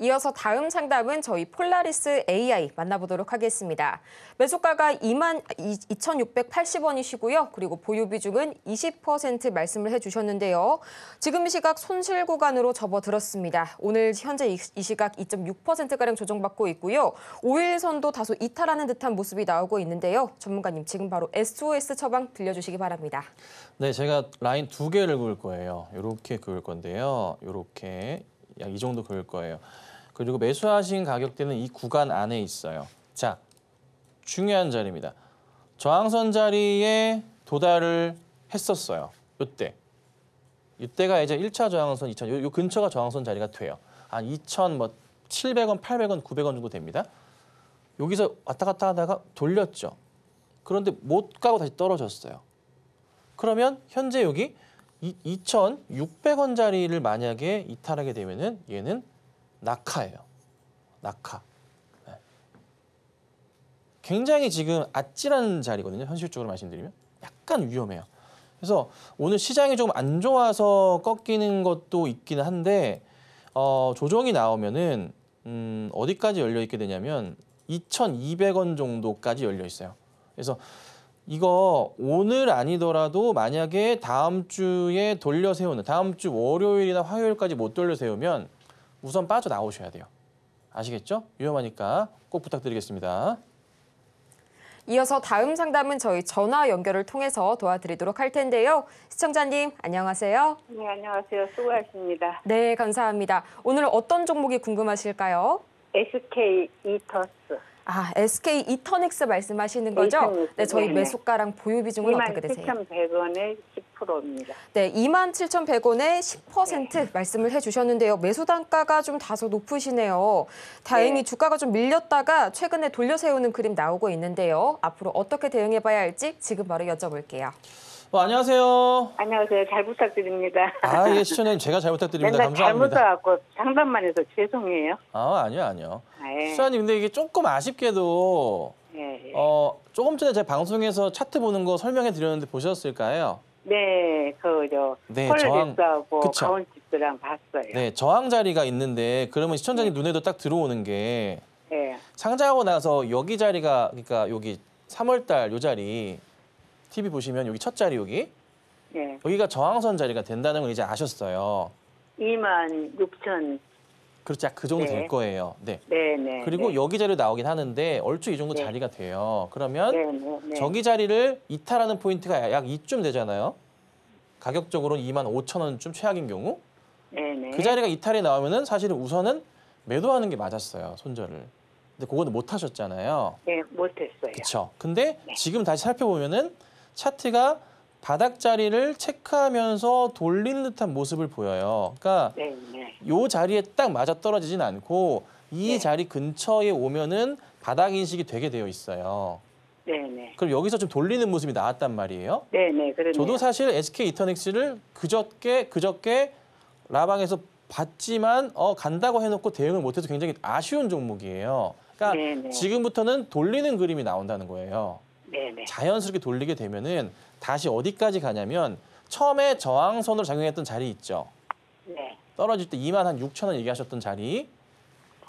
이어서 다음 상담은 저희 폴라리스 AI 만나보도록 하겠습니다. 매수가가 2만 2,680원이시고요. 그리고 보유 비중은 20% 말씀을 해주셨는데요. 지금 이 시각 손실 구간으로 접어들었습니다. 오늘 현재 이 시각 2.6%가량 조정받고 있고요. 5일선도 다소 이탈하는 듯한 모습이 나오고 있는데요. 전문가님, 지금 바로 SOS 처방 들려주시기 바랍니다. 네, 제가 라인 두 개를 그을 거예요. 이렇게 그을 건데요. 이렇게 약 이 정도 그을 거예요. 그리고 매수하신 가격대는 이 구간 안에 있어요. 자, 중요한 자리입니다. 저항선 자리에 도달을 했었어요. 이때. 이때가 이제 1차 저항선, 2차, 요, 요 근처가 저항선 자리가 돼요. 한 2천 뭐 700원, 800원, 900원 정도 됩니다. 여기서 왔다 갔다 하다가 돌렸죠. 그런데 못 가고 다시 떨어졌어요. 그러면 현재 여기 2 6 0 0원자리를 만약에 이탈하게 되면은 얘는 낙하예요. 낙하. 네. 굉장히 지금 아찔한 자리거든요. 현실적으로 말씀드리면 약간 위험해요. 그래서 오늘 시장이 좀안 좋아서 꺾이는 것도 있기는 한데 어, 조정이 나오면은 음, 어디까지 열려 있게 되냐면 2,200원 정도까지 열려 있어요. 그래서 이거 오늘 아니더라도 만약에 다음 주에 돌려 세우는 다음 주 월요일이나 화요일까지 못 돌려 세우면 우선 빠져나오셔야 돼요. 아시겠죠? 위험하니까 꼭 부탁드리겠습니다. 이어서 다음 상담은 저희 전화 연결을 통해서 도와드리도록 할 텐데요. 시청자님, 안녕하세요. 네, 안녕하세요. 수고하십니다. 네, 감사합니다. 오늘 어떤 종목이 궁금하실까요? SK 이터스. 아, SK 이터닉스 말씀하시는 거죠? 네, 저희 네. 매수가랑 보유 비중은 어떻게 되세요? 27,100원에 10%입니다. 네, 27,100원에 10% 네. 말씀을 해주셨는데요. 매수 단가가 좀 다소 높으시네요. 다행히 네. 주가가 좀 밀렸다가 최근에 돌려 세우는 그림 나오고 있는데요. 앞으로 어떻게 대응해봐야 할지 지금 바로 여쭤볼게요. 어, 안녕하세요. 안녕하세요. 잘 부탁드립니다. 아, 예, 시청자님 제가 잘 부탁드립니다. 맨날 감사합니다. 잘못해고 상담만 해서 죄송해요. 아, 아니요, 아니요. 아, 예. 시청자님 근데 이게 조금 아쉽게도 예, 예. 어, 조금 전에 제 방송에서 차트 보는 거 설명해 드렸는데 보셨을까요? 네, 그저 네, 저항- 하고 가온집스랑 봤어요. 네, 저항 자리가 있는데 그러면 시청자님 네. 눈에도 딱 들어오는 게 네. 상장하고 나서 여기 자리가 그러니까 여기 3월 달 요 자리 TV 보시면 여기 첫 자리 여기 네. 여기가 저항선 자리가 된다는 걸 이제 아셨어요. 2만 6천 그렇죠. 그 정도 네. 될 거예요. 네. 네, 네. 그리고 네. 여기 자리로 나오긴 하는데 얼추 이 정도 네. 자리가 돼요. 그러면 네, 네, 네. 저기 자리를 이탈하는 포인트가 약 이쯤 되잖아요. 가격적으로는 2만 5천 원쯤 최악인 경우. 네, 네. 그 자리가 이탈이 나오면은 사실 우선은 매도하는 게 맞았어요. 손절을. 근데 그거는 못 하셨잖아요. 네, 못 했어요. 그렇죠. 근데 네. 지금 다시 살펴보면은 차트가 바닥자리를 체크하면서 돌리는 듯한 모습을 보여요. 그러니까 네, 네. 요 자리에 딱 맞아 떨어지진 않고 이 네. 자리 근처에 오면은 바닥 인식이 되게 되어 있어요. 네네. 네. 그럼 여기서 좀 돌리는 모습이 나왔단 말이에요. 네네. 네, 저도 사실 SK 이터넥스를 그저께 그저께 라방에서 봤지만 어 간다고 해놓고 대응을 못해서 굉장히 아쉬운 종목이에요. 그러니까 네네. 네. 지금부터는 돌리는 그림이 나온다는 거예요. 네네. 자연스럽게 돌리게 되면은 다시 어디까지 가냐면 처음에 저항선으로 작용했던 자리 있죠. 네. 떨어질 때 2만 한 6천 원 얘기하셨던 자리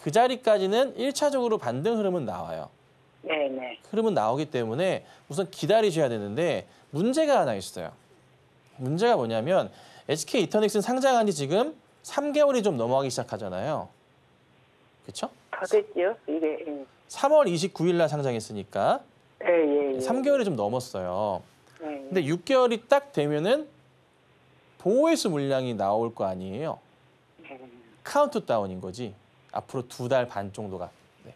그 자리까지는 1차적으로 반등 흐름은 나와요. 네, 네. 흐름은 나오기 때문에 우선 기다리셔야 되는데 문제가 하나 있어요. 문제가 뭐냐면 SK 이터닉스는 상장한 지 지금 3개월이 좀 넘어가기 시작하잖아요. 그렇죠? 더 됐죠. 이게. 예. 3월 29일 날 상장했으니까 예, 예, 예. 3개월이 좀 넘었어요. 네. 근데 6개월이 딱 되면은 보호해수 물량이 나올 거 아니에요. 네. 카운트 다운인 거지. 앞으로 두 달 반 정도가. 네.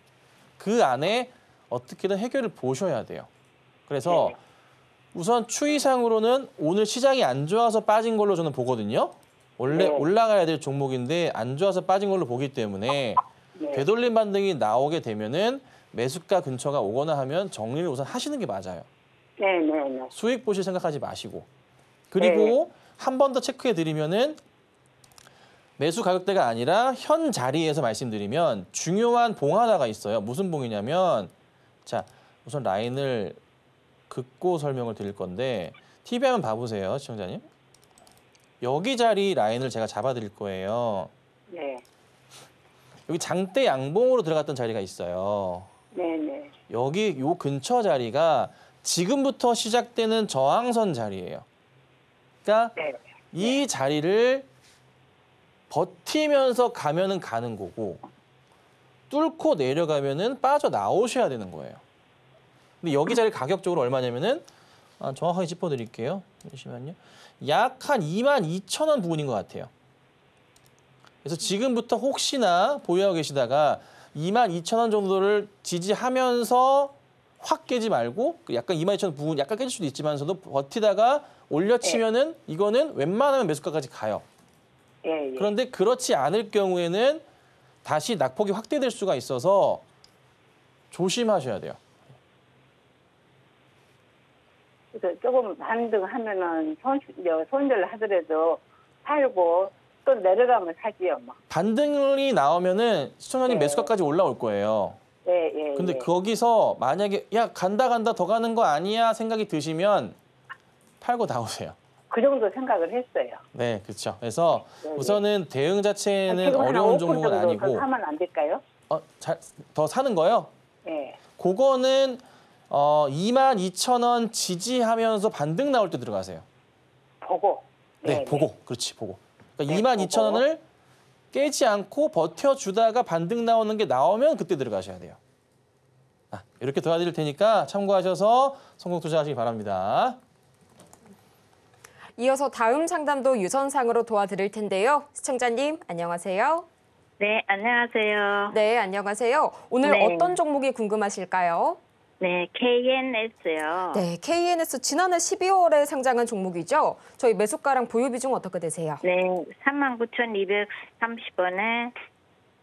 그 안에 어떻게든 해결을 보셔야 돼요. 그래서 네. 우선 추이상으로는 오늘 시장이 안 좋아서 빠진 걸로 저는 보거든요. 원래 네. 올라가야 될 종목인데 안 좋아서 빠진 걸로 보기 때문에 네. 되돌림 반등이 나오게 되면은 매수가 근처가 오거나 하면 정리를 우선 하시는 게 맞아요. 네네 수익 보실 생각하지 마시고 그리고 네. 한번 더 체크해 드리면은 매수 가격대가 아니라 현 자리에서 말씀드리면 중요한 봉 하나가 있어요. 무슨 봉이냐면 자 우선 라인을 긋고 설명을 드릴 건데 TV 한번 봐보세요, 시청자님. 여기 자리 라인을 제가 잡아드릴 거예요. 네. 여기 장대 양봉으로 들어갔던 자리가 있어요. 네네. 여기 요 근처 자리가 지금부터 시작되는 저항선 자리예요. 그러니까 네. 이 네. 자리를 버티면서 가면은 가는 거고 뚫고 내려가면은 빠져 나오셔야 되는 거예요. 근데 여기 자리 가격적으로 얼마냐면은 아, 정확하게 짚어드릴게요. 잠시만요. 약 한 2만 2천 원 부근인 것 같아요. 그래서 지금부터 혹시나 보유하고 계시다가 2만 2천 원 정도를 지지하면서 확 깨지 말고 그 약간 2 2 0 0 0 부분 약간 깨질 수도 있지만서도 버티다가 올려치면은 네. 이거는 웬만하면 매수가까지 가요. 예, 예. 그런데 그렇지 않을 경우에는 다시 낙폭이 확대될 수가 있어서 조심하셔야 돼요. 그래서 조금 반등하면은 손실, 손절 하더라도 팔고 또 내려가면 사지요. 뭐. 반등이 나오면은 시청자님 예. 네. 매수가까지 올라올 거예요. 네, 예. 근데 예. 거기서 만약에 야 간다 간다 더 가는 거 아니야 생각이 드시면 팔고 나오세요. 그 정도 생각을 했어요. 네, 그렇죠. 그래서 네, 우선은 대응 자체는 어려운 종목은 아니고 더 사면 안 될까요? 어, 잘, 더 사는 거요? 네. 그거는 어, 2 2 0원 지지하면서 반등 나올 때 들어가세요. 보고. 네, 네, 네. 보고. 그렇지, 보고. 그러니까 네, 22,000원을 깨지 않고 버텨주다가 반등 나오는 게 나오면 그때 들어가셔야 돼요. 아, 이렇게 도와드릴 테니까 참고하셔서 성공 투자하시기 바랍니다. 이어서 다음 상담도 유선상으로 도와드릴 텐데요. 시청자님, 안녕하세요. 네, 안녕하세요. 네, 안녕하세요. 오늘 네. 어떤 종목이 궁금하실까요? 네, KNS요. 네, KNS 지난해 12월에 상장한 종목이죠. 저희 매수가랑 보유 비중 어떻게 되세요? 네, 39,230원에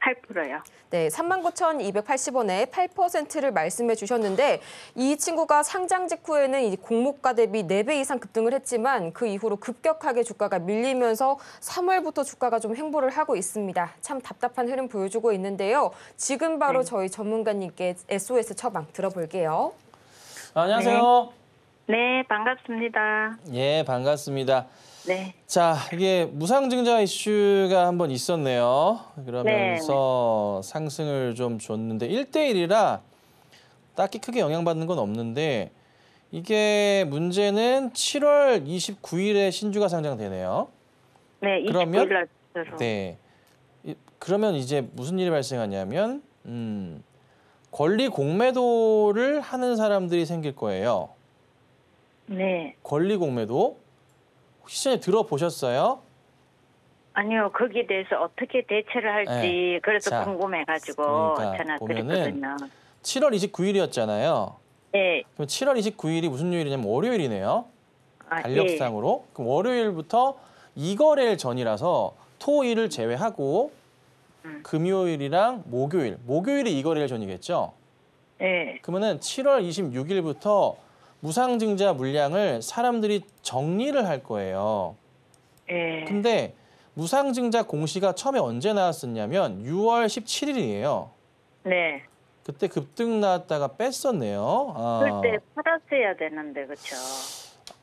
8%요. 네, 39,280원에 8%를 말씀해 주셨는데 이 친구가 상장 직후에는 공모가 대비 4배 이상 급등을 했지만 그 이후로 급격하게 주가가 밀리면서 3월부터 주가가 좀 횡보를 하고 있습니다. 참 답답한 흐름 보여주고 있는데요. 지금 바로 네. 저희 전문가님께 SOS 처방 들어볼게요. 아, 안녕하세요. 네. 네, 반갑습니다. 예, 반갑습니다. 네. 자, 이게 무상증자 이슈가 한번 있었네요. 그러면서 네, 상승을 좀 줬는데 1대1이라 딱히 크게 영향받는 건 없는데 이게 문제는 7월 29일에 신주가 상장되네요. 네, 29일 날. 네. 그러면 이제 무슨 일이 발생하냐면 음, 권리 공매도를 하는 사람들이 생길 거예요. 네. 권리 공매도 혹시 전에 들어보셨어요? 아니요, 거기에 대해서 어떻게 대처를 할지 네. 그래서 자, 궁금해가지고 그러니까 전화 드렸거든요. 7월 29일이었잖아요. 네. 그럼 7월 29일이 무슨 요일이냐면 월요일이네요. 달력상으로. 아, 네. 그럼 월요일부터 이거래일 전이라서 토일을 제외하고 음. 금요일이랑 목요일, 목요일이 이거래일 전이겠죠? 네. 그러면은 7월 26일부터 무상증자 물량을 사람들이 정리를 할 거예요. 예. 근데 무상증자 공시가 처음에 언제 나왔었냐면 6월 17일이에요. 네. 그때 급등 나왔다가 뺐었네요. 아. 그때 팔았어야 되는데 그렇죠.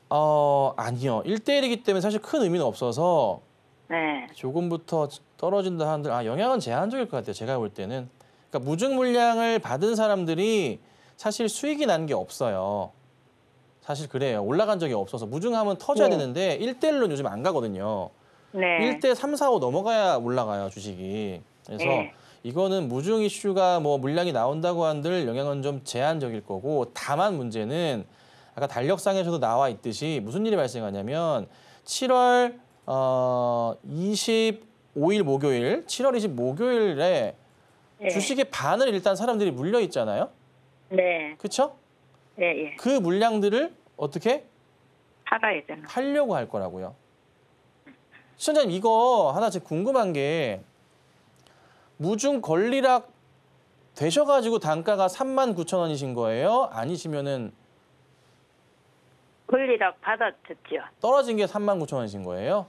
어 아니요. 1대1이기 때문에 사실 큰 의미는 없어서 네. 조금부터 떨어진다 하는데 아 영향은 제한적일 것 같아요. 제가 볼 때는. 그러니까 무증 물량을 받은 사람들이 사실 수익이 난 게 없어요. 사실 그래요. 올라간 적이 없어서 무중하면 터져야 네. 되는데 1대1로 요즘 안 가거든요. 네. 1대 3, 4, 5 넘어가야 올라가요, 주식이. 그래서 네. 이거는 무중 이슈가 뭐 물량이 나온다고 한들 영향은 좀 제한적일 거고 다만 문제는 아까 달력상에서도 나와 있듯이 무슨 일이 발생하냐면 7월 어 25일 목요일, 7월 20 목요일에 네. 주식의 반을 일단 사람들이 물려 있잖아요. 네. 그렇죠? 예, 예. 그 물량들을 어떻게 팔아야 되는. 팔려고 할 거라고요. 시청자님 이거 하나 제 궁금한 게 무중 권리락 되셔가지고 단가가 3만 9천 원이신 거예요? 아니시면은 권리락 받았죠 떨어진 게 3만 9천 원이신 거예요?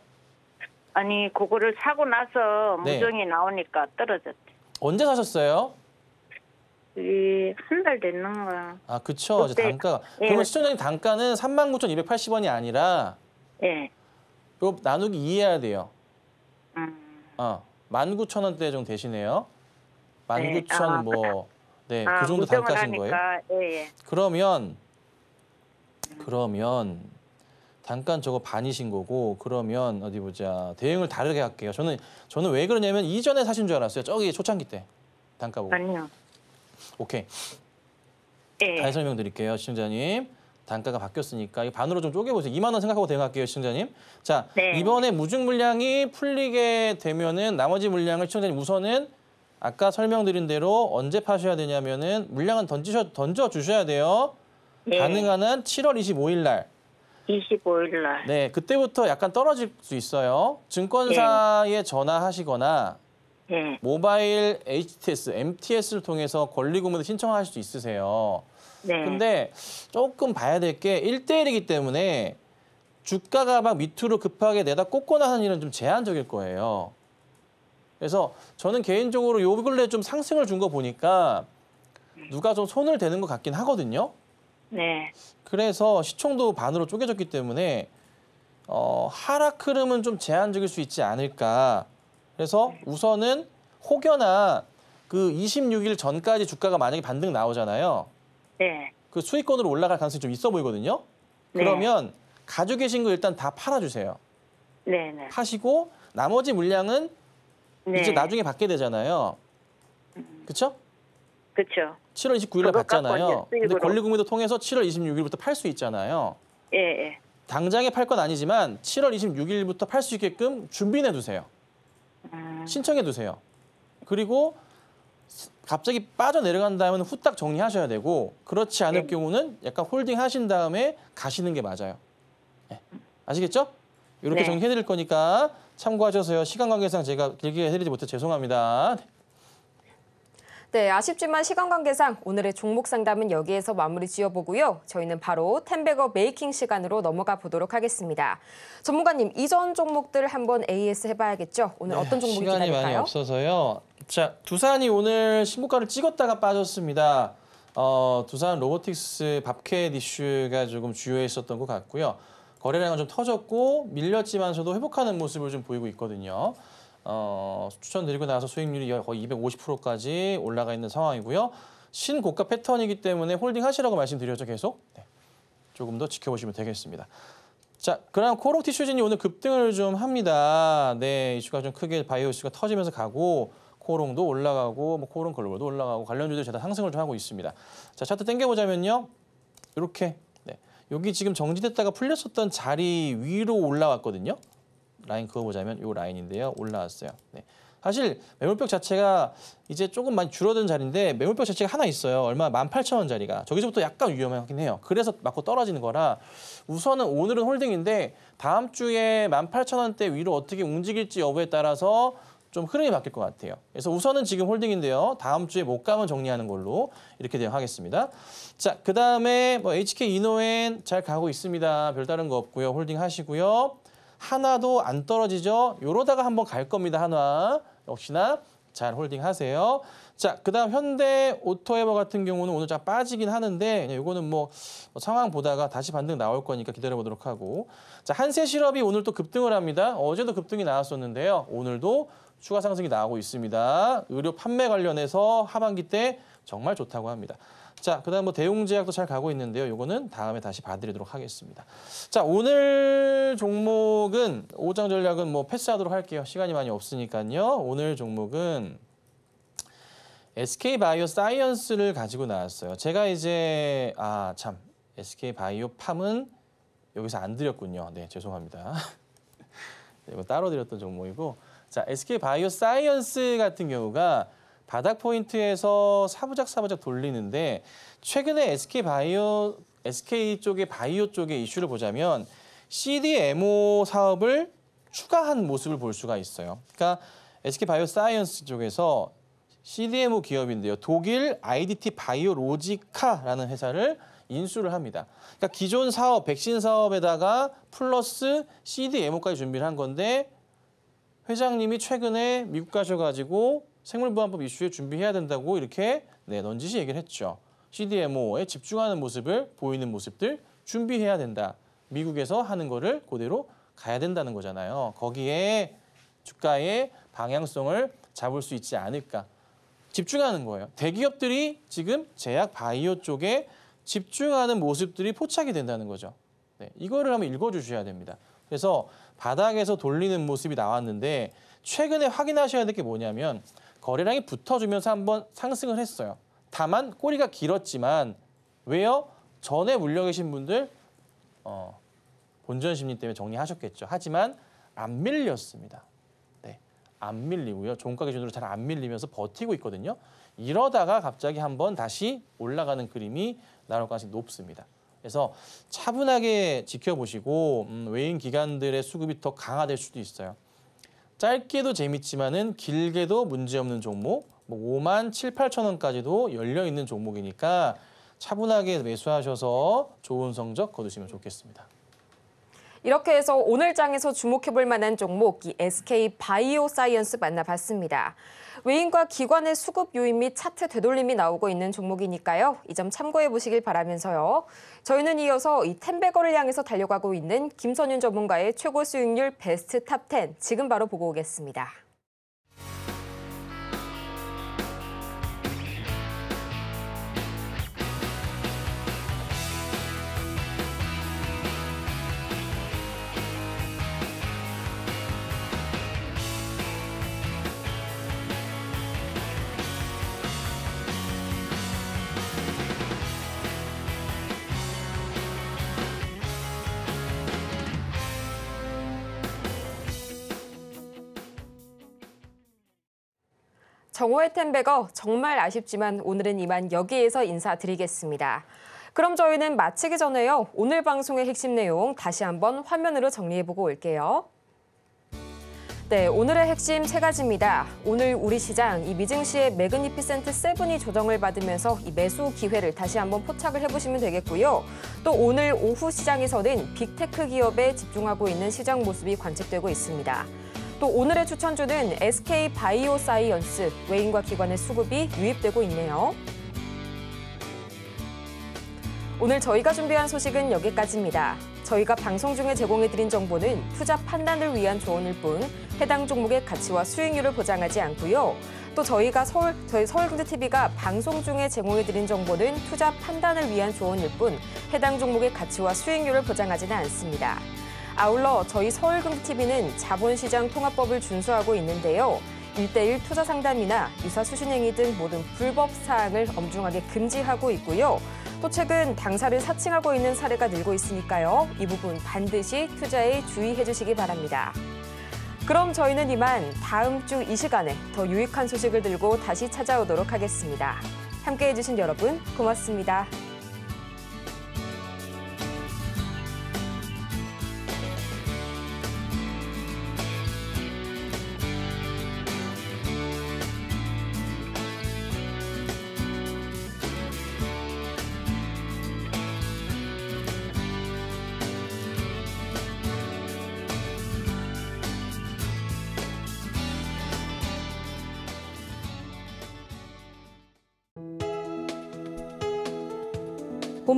아니 그거를 사고 나서 네. 무정이 나오니까 떨어졌죠. 언제 사셨어요? 한달 됐는 거야. 아, 그쵸. 그때- 단가 예. 그러면 시청자님 단가는 39,280원이 아니라 예. 이 나누기 2 해야 돼요. 음. 어, 19,000원대 정도 되시네요. 19,000 아, 뭐. 네, 아, 그 정도 단가신 거예요? 예, 예. 그러면 음. 그러면 단간 저거 반이신 거고 그러면 어디 보자 대응을 다르게 할게요. 저는 저는 왜 그러냐면 이전에 사신 줄 알았어요. 저기 초창기 때 단가 보고 아니요. 오케이. 예. 다시 설명드릴게요, 시청자님. 단가가 바뀌었으니까 이 반으로 좀 쪼개보세요. 2만 원 생각하고 대응할게요, 시청자님. 자, 네. 이번에 무증 물량이 풀리게 되면은 나머지 물량을 시청자님 우선은 아까 설명드린 대로 언제 파셔야 되냐면은 물량은 던지셔 던져 주셔야 돼요. 네. 가능한 한 7월 25일 날. 25일 날. 네, 그때부터 약간 떨어질 수 있어요. 증권사에 네. 전화하시거나 네. 모바일 HTS, MTS를 통해서 권리금을 신청하실 수 있으세요. 네. 근데 조금 봐야 될 게 일대일이기 때문에 주가가 막 밑으로 급하게 내다 꽂고나 하는 일은 좀 제한적일 거예요. 그래서 저는 개인적으로 요 근래 좀 상승을 준 거 보니까 누가 좀 손을 대는 것 같긴 하거든요. 네. 그래서 시총도 반으로 쪼개졌기 때문에 어, 하락 흐름은 좀 제한적일 수 있지 않을까. 그래서 우선은 혹여나 그 26일 전까지 주가가 만약에 반등 나오잖아요. 네. 그 수익권으로 올라갈 가능성이 좀 있어 보이거든요. 네. 그러면 네. 가지고 계신 거 일단 다 팔아주세요. 네, 네. 시고 나머지 물량은 네. 이제 나중에 받게 되잖아요. 그렇죠? 그렇죠. 7월 29일에 받잖아요. 근데 권리금리도 통해서 7월 26일부터 팔 수 있잖아요. 예, 예. 당장에 팔 건 아니지만 7월 26일부터 팔 수 있게끔 준비해 두세요. 음. 신청해 두세요. 그리고 갑자기 빠져내려간 다음에 후딱 정리하셔야 되고 그렇지 않을 네. 경우는 약간 홀딩 하신 다음에 가시는 게 맞아요. 네. 아시겠죠? 이렇게 네. 정리해드릴 거니까 참고하셔서요. 시간 관계상 제가 길게 해드리지 못해 죄송합니다. 네. 네, 아쉽지만 시간 관계상 오늘의 종목 상담은 여기에서 마무리 지어보고요. 저희는 바로 텐베거 메이킹 시간으로 넘어가 보도록 하겠습니다. 전문가님, 이전 종목들 한번 AS 해봐야겠죠? 오늘 네, 어떤 종목이 시간이 기다릴까요? 많이 없어서요. 자, 두산이 오늘 신고가를 찍었다가 빠졌습니다. 어, 두산 로보틱스 밥캣 이슈가 조금 주요했었던 것 같고요. 거래량은 좀 터졌고 밀렸지만서도 회복하는 모습을 좀 보이고 있거든요. 어, 추천드리고 나서 수익률이 거의 250%까지 올라가 있는 상황이고요. 신고가 패턴이기 때문에 홀딩 하시라고 말씀드렸죠, 계속. 네. 조금 더 지켜보시면 되겠습니다. 자, 그럼 코롱 티슈진이 오늘 급등을 좀 합니다. 네, 이슈가 좀 크게 바이오 이슈가 터지면서 가고 코롱도 올라가고 뭐 코롱 글로벌도 올라가고 관련주들 다 상승을 좀 하고 있습니다. 자, 차트 땡겨보자면요. 이렇게 네. 여기 지금 정지됐다가 풀렸었던 자리 위로 올라왔거든요. 라인 그어보자면 이 라인인데요. 올라왔어요. 네. 사실 매물벽 자체가 이제 조금 많이 줄어든 자리인데 매물벽 자체가 하나 있어요. 얼마 1 8 0 0 0원자리가 저기서부터 약간 위험하긴 해요. 그래서 맞고 떨어지는 거라 우선은 오늘은 홀딩인데 다음 주에 18,000원대 위로 어떻게 움직일지 여부에 따라서 좀 흐름이 바뀔 것 같아요. 그래서 우선은 지금 홀딩인데요. 다음 주에 못 가면 정리하는 걸로 이렇게 대응하겠습니다. 자, 그 다음에 뭐 HK 이노엔 잘 가고 있습니다. 별다른 거 없고요. 홀딩 하시고요. 하나도 안 떨어지죠. 요러다가 한번 갈 겁니다. 한화. 역시나 잘 홀딩하세요. 자, 그다음 현대 오토에버 같은 경우는 오늘 자 빠지긴 하는데 이거는 뭐, 뭐 상황 보다가 다시 반등 나올 거니까 기다려 보도록 하고. 자, 한세실업이 오늘 또 급등을 합니다. 어제도 급등이 나왔었는데요. 오늘도 추가 상승이 나오고 있습니다. 의료 판매 관련해서 하반기 때 정말 좋다고 합니다. 자, 그 다음 뭐 대웅제약도 잘 가고 있는데요. 요거는 다음에 다시 봐드리도록 하겠습니다. 자, 오늘 종목은 오장 전략은 뭐 패스하도록 할게요. 시간이 많이 없으니까요. 오늘 종목은 SK 바이오 사이언스를 가지고 나왔어요. 제가 이제 아참 SK 바이오 팜은 여기서 안 드렸군요. 네 죄송합니다. 이거 따로 드렸던 종목이고 자 SK 바이오 사이언스 같은 경우가 바닥 포인트에서 사부작 사부작 돌리는데 최근에 SK 바이오 SK 쪽의 바이오 쪽의 이슈를 보자면 CDMO 사업을 추가한 모습을 볼 수가 있어요. 그러니까 SK 바이오 사이언스 쪽에서 CDMO 기업인데요. 독일 IDT 바이오로지카라는 회사를 인수를 합니다. 그러니까 기존 사업, 백신 사업에다가 플러스 CDMO까지 준비를 한 건데 회장님이 최근에 미국 가셔가지고 생물보안법 이슈에 준비해야 된다고 이렇게 네, 넌지시 얘기를 했죠. CDMO에 집중하는 모습을 보이는 모습들 준비해야 된다. 미국에서 하는 거를 그대로 가야 된다는 거잖아요. 거기에 주가의 방향성을 잡을 수 있지 않을까. 집중하는 거예요. 대기업들이 지금 제약 바이오 쪽에 집중하는 모습들이 포착이 된다는 거죠. 네, 이거를 한번 읽어주셔야 됩니다. 그래서 바닥에서 돌리는 모습이 나왔는데 최근에 확인하셔야 될 게 뭐냐면 거래량이 붙어주면서 한번 상승을 했어요. 다만 꼬리가 길었지만 왜요? 전에 물려 계신 분들 어, 본전 심리 때문에 정리하셨겠죠. 하지만 안 밀렸습니다. 네, 안 밀리고요. 종가 기준으로 잘 안 밀리면서 버티고 있거든요. 이러다가 갑자기 한번 다시 올라가는 그림이 나올 가능성이 높습니다. 그래서 차분하게 지켜보시고 음, 외인 기관들의 수급이 더 강화될 수도 있어요. 짧게도 재밌지만은 길게도 문제없는 종목, 뭐 5만 7, 8천 원까지도 열려있는 종목이니까 차분하게 매수하셔서 좋은 성적 거두시면 좋겠습니다. 이렇게 해서 오늘장에서 주목해볼 만한 종목 SK 바이오사이언스 만나봤습니다. 외인과 기관의 수급 요인 및 차트 되돌림이 나오고 있는 종목이니까요. 이 점 참고해 보시길 바라면서요. 저희는 이어서 이 텐베거를 향해서 달려가고 있는 김선윤 전문가의 최고 수익률 베스트 탑 10 지금 바로 보고 오겠습니다. 정호의 텐베거 정말 아쉽지만 오늘은 이만 여기에서 인사드리겠습니다. 그럼 저희는 마치기 전에요. 오늘 방송의 핵심 내용 다시 한번 화면으로 정리해보고 올게요. 네, 오늘의 핵심 세 가지입니다. 오늘 우리 시장 이 미증시의 매그니피센트 세븐이 조정을 받으면서 이 매수 기회를 다시 한번 포착을 해보시면 되겠고요. 또 오늘 오후 시장에서는 빅테크 기업에 집중하고 있는 시장 모습이 관측되고 있습니다. 또 오늘의 추천주는 SK 바이오사이언스, 외인과 기관의 수급이 유입되고 있네요. 오늘 저희가 준비한 소식은 여기까지입니다. 저희가 방송 중에 제공해드린 정보는 투자 판단을 위한 조언일 뿐 해당 종목의 가치와 수익률을 보장하지 않고요. 또 저희가 서울, 저희 서울경제TV가 방송 중에 제공해드린 정보는 투자 판단을 위한 조언일 뿐 해당 종목의 가치와 수익률을 보장하지는 않습니다. 아울러 저희 서울금TV는 자본시장 통합법을 준수하고 있는데요. 일대일 투자 상담이나 유사 수신행위 등 모든 불법 사항을 엄중하게 금지하고 있고요. 또 최근 당사를 사칭하고 있는 사례가 늘고 있으니까요. 이 부분 반드시 투자에 주의해 주시기 바랍니다. 그럼 저희는 이만 다음 주 이 시간에 더 유익한 소식을 들고 다시 찾아오도록 하겠습니다. 함께해 주신 여러분 고맙습니다.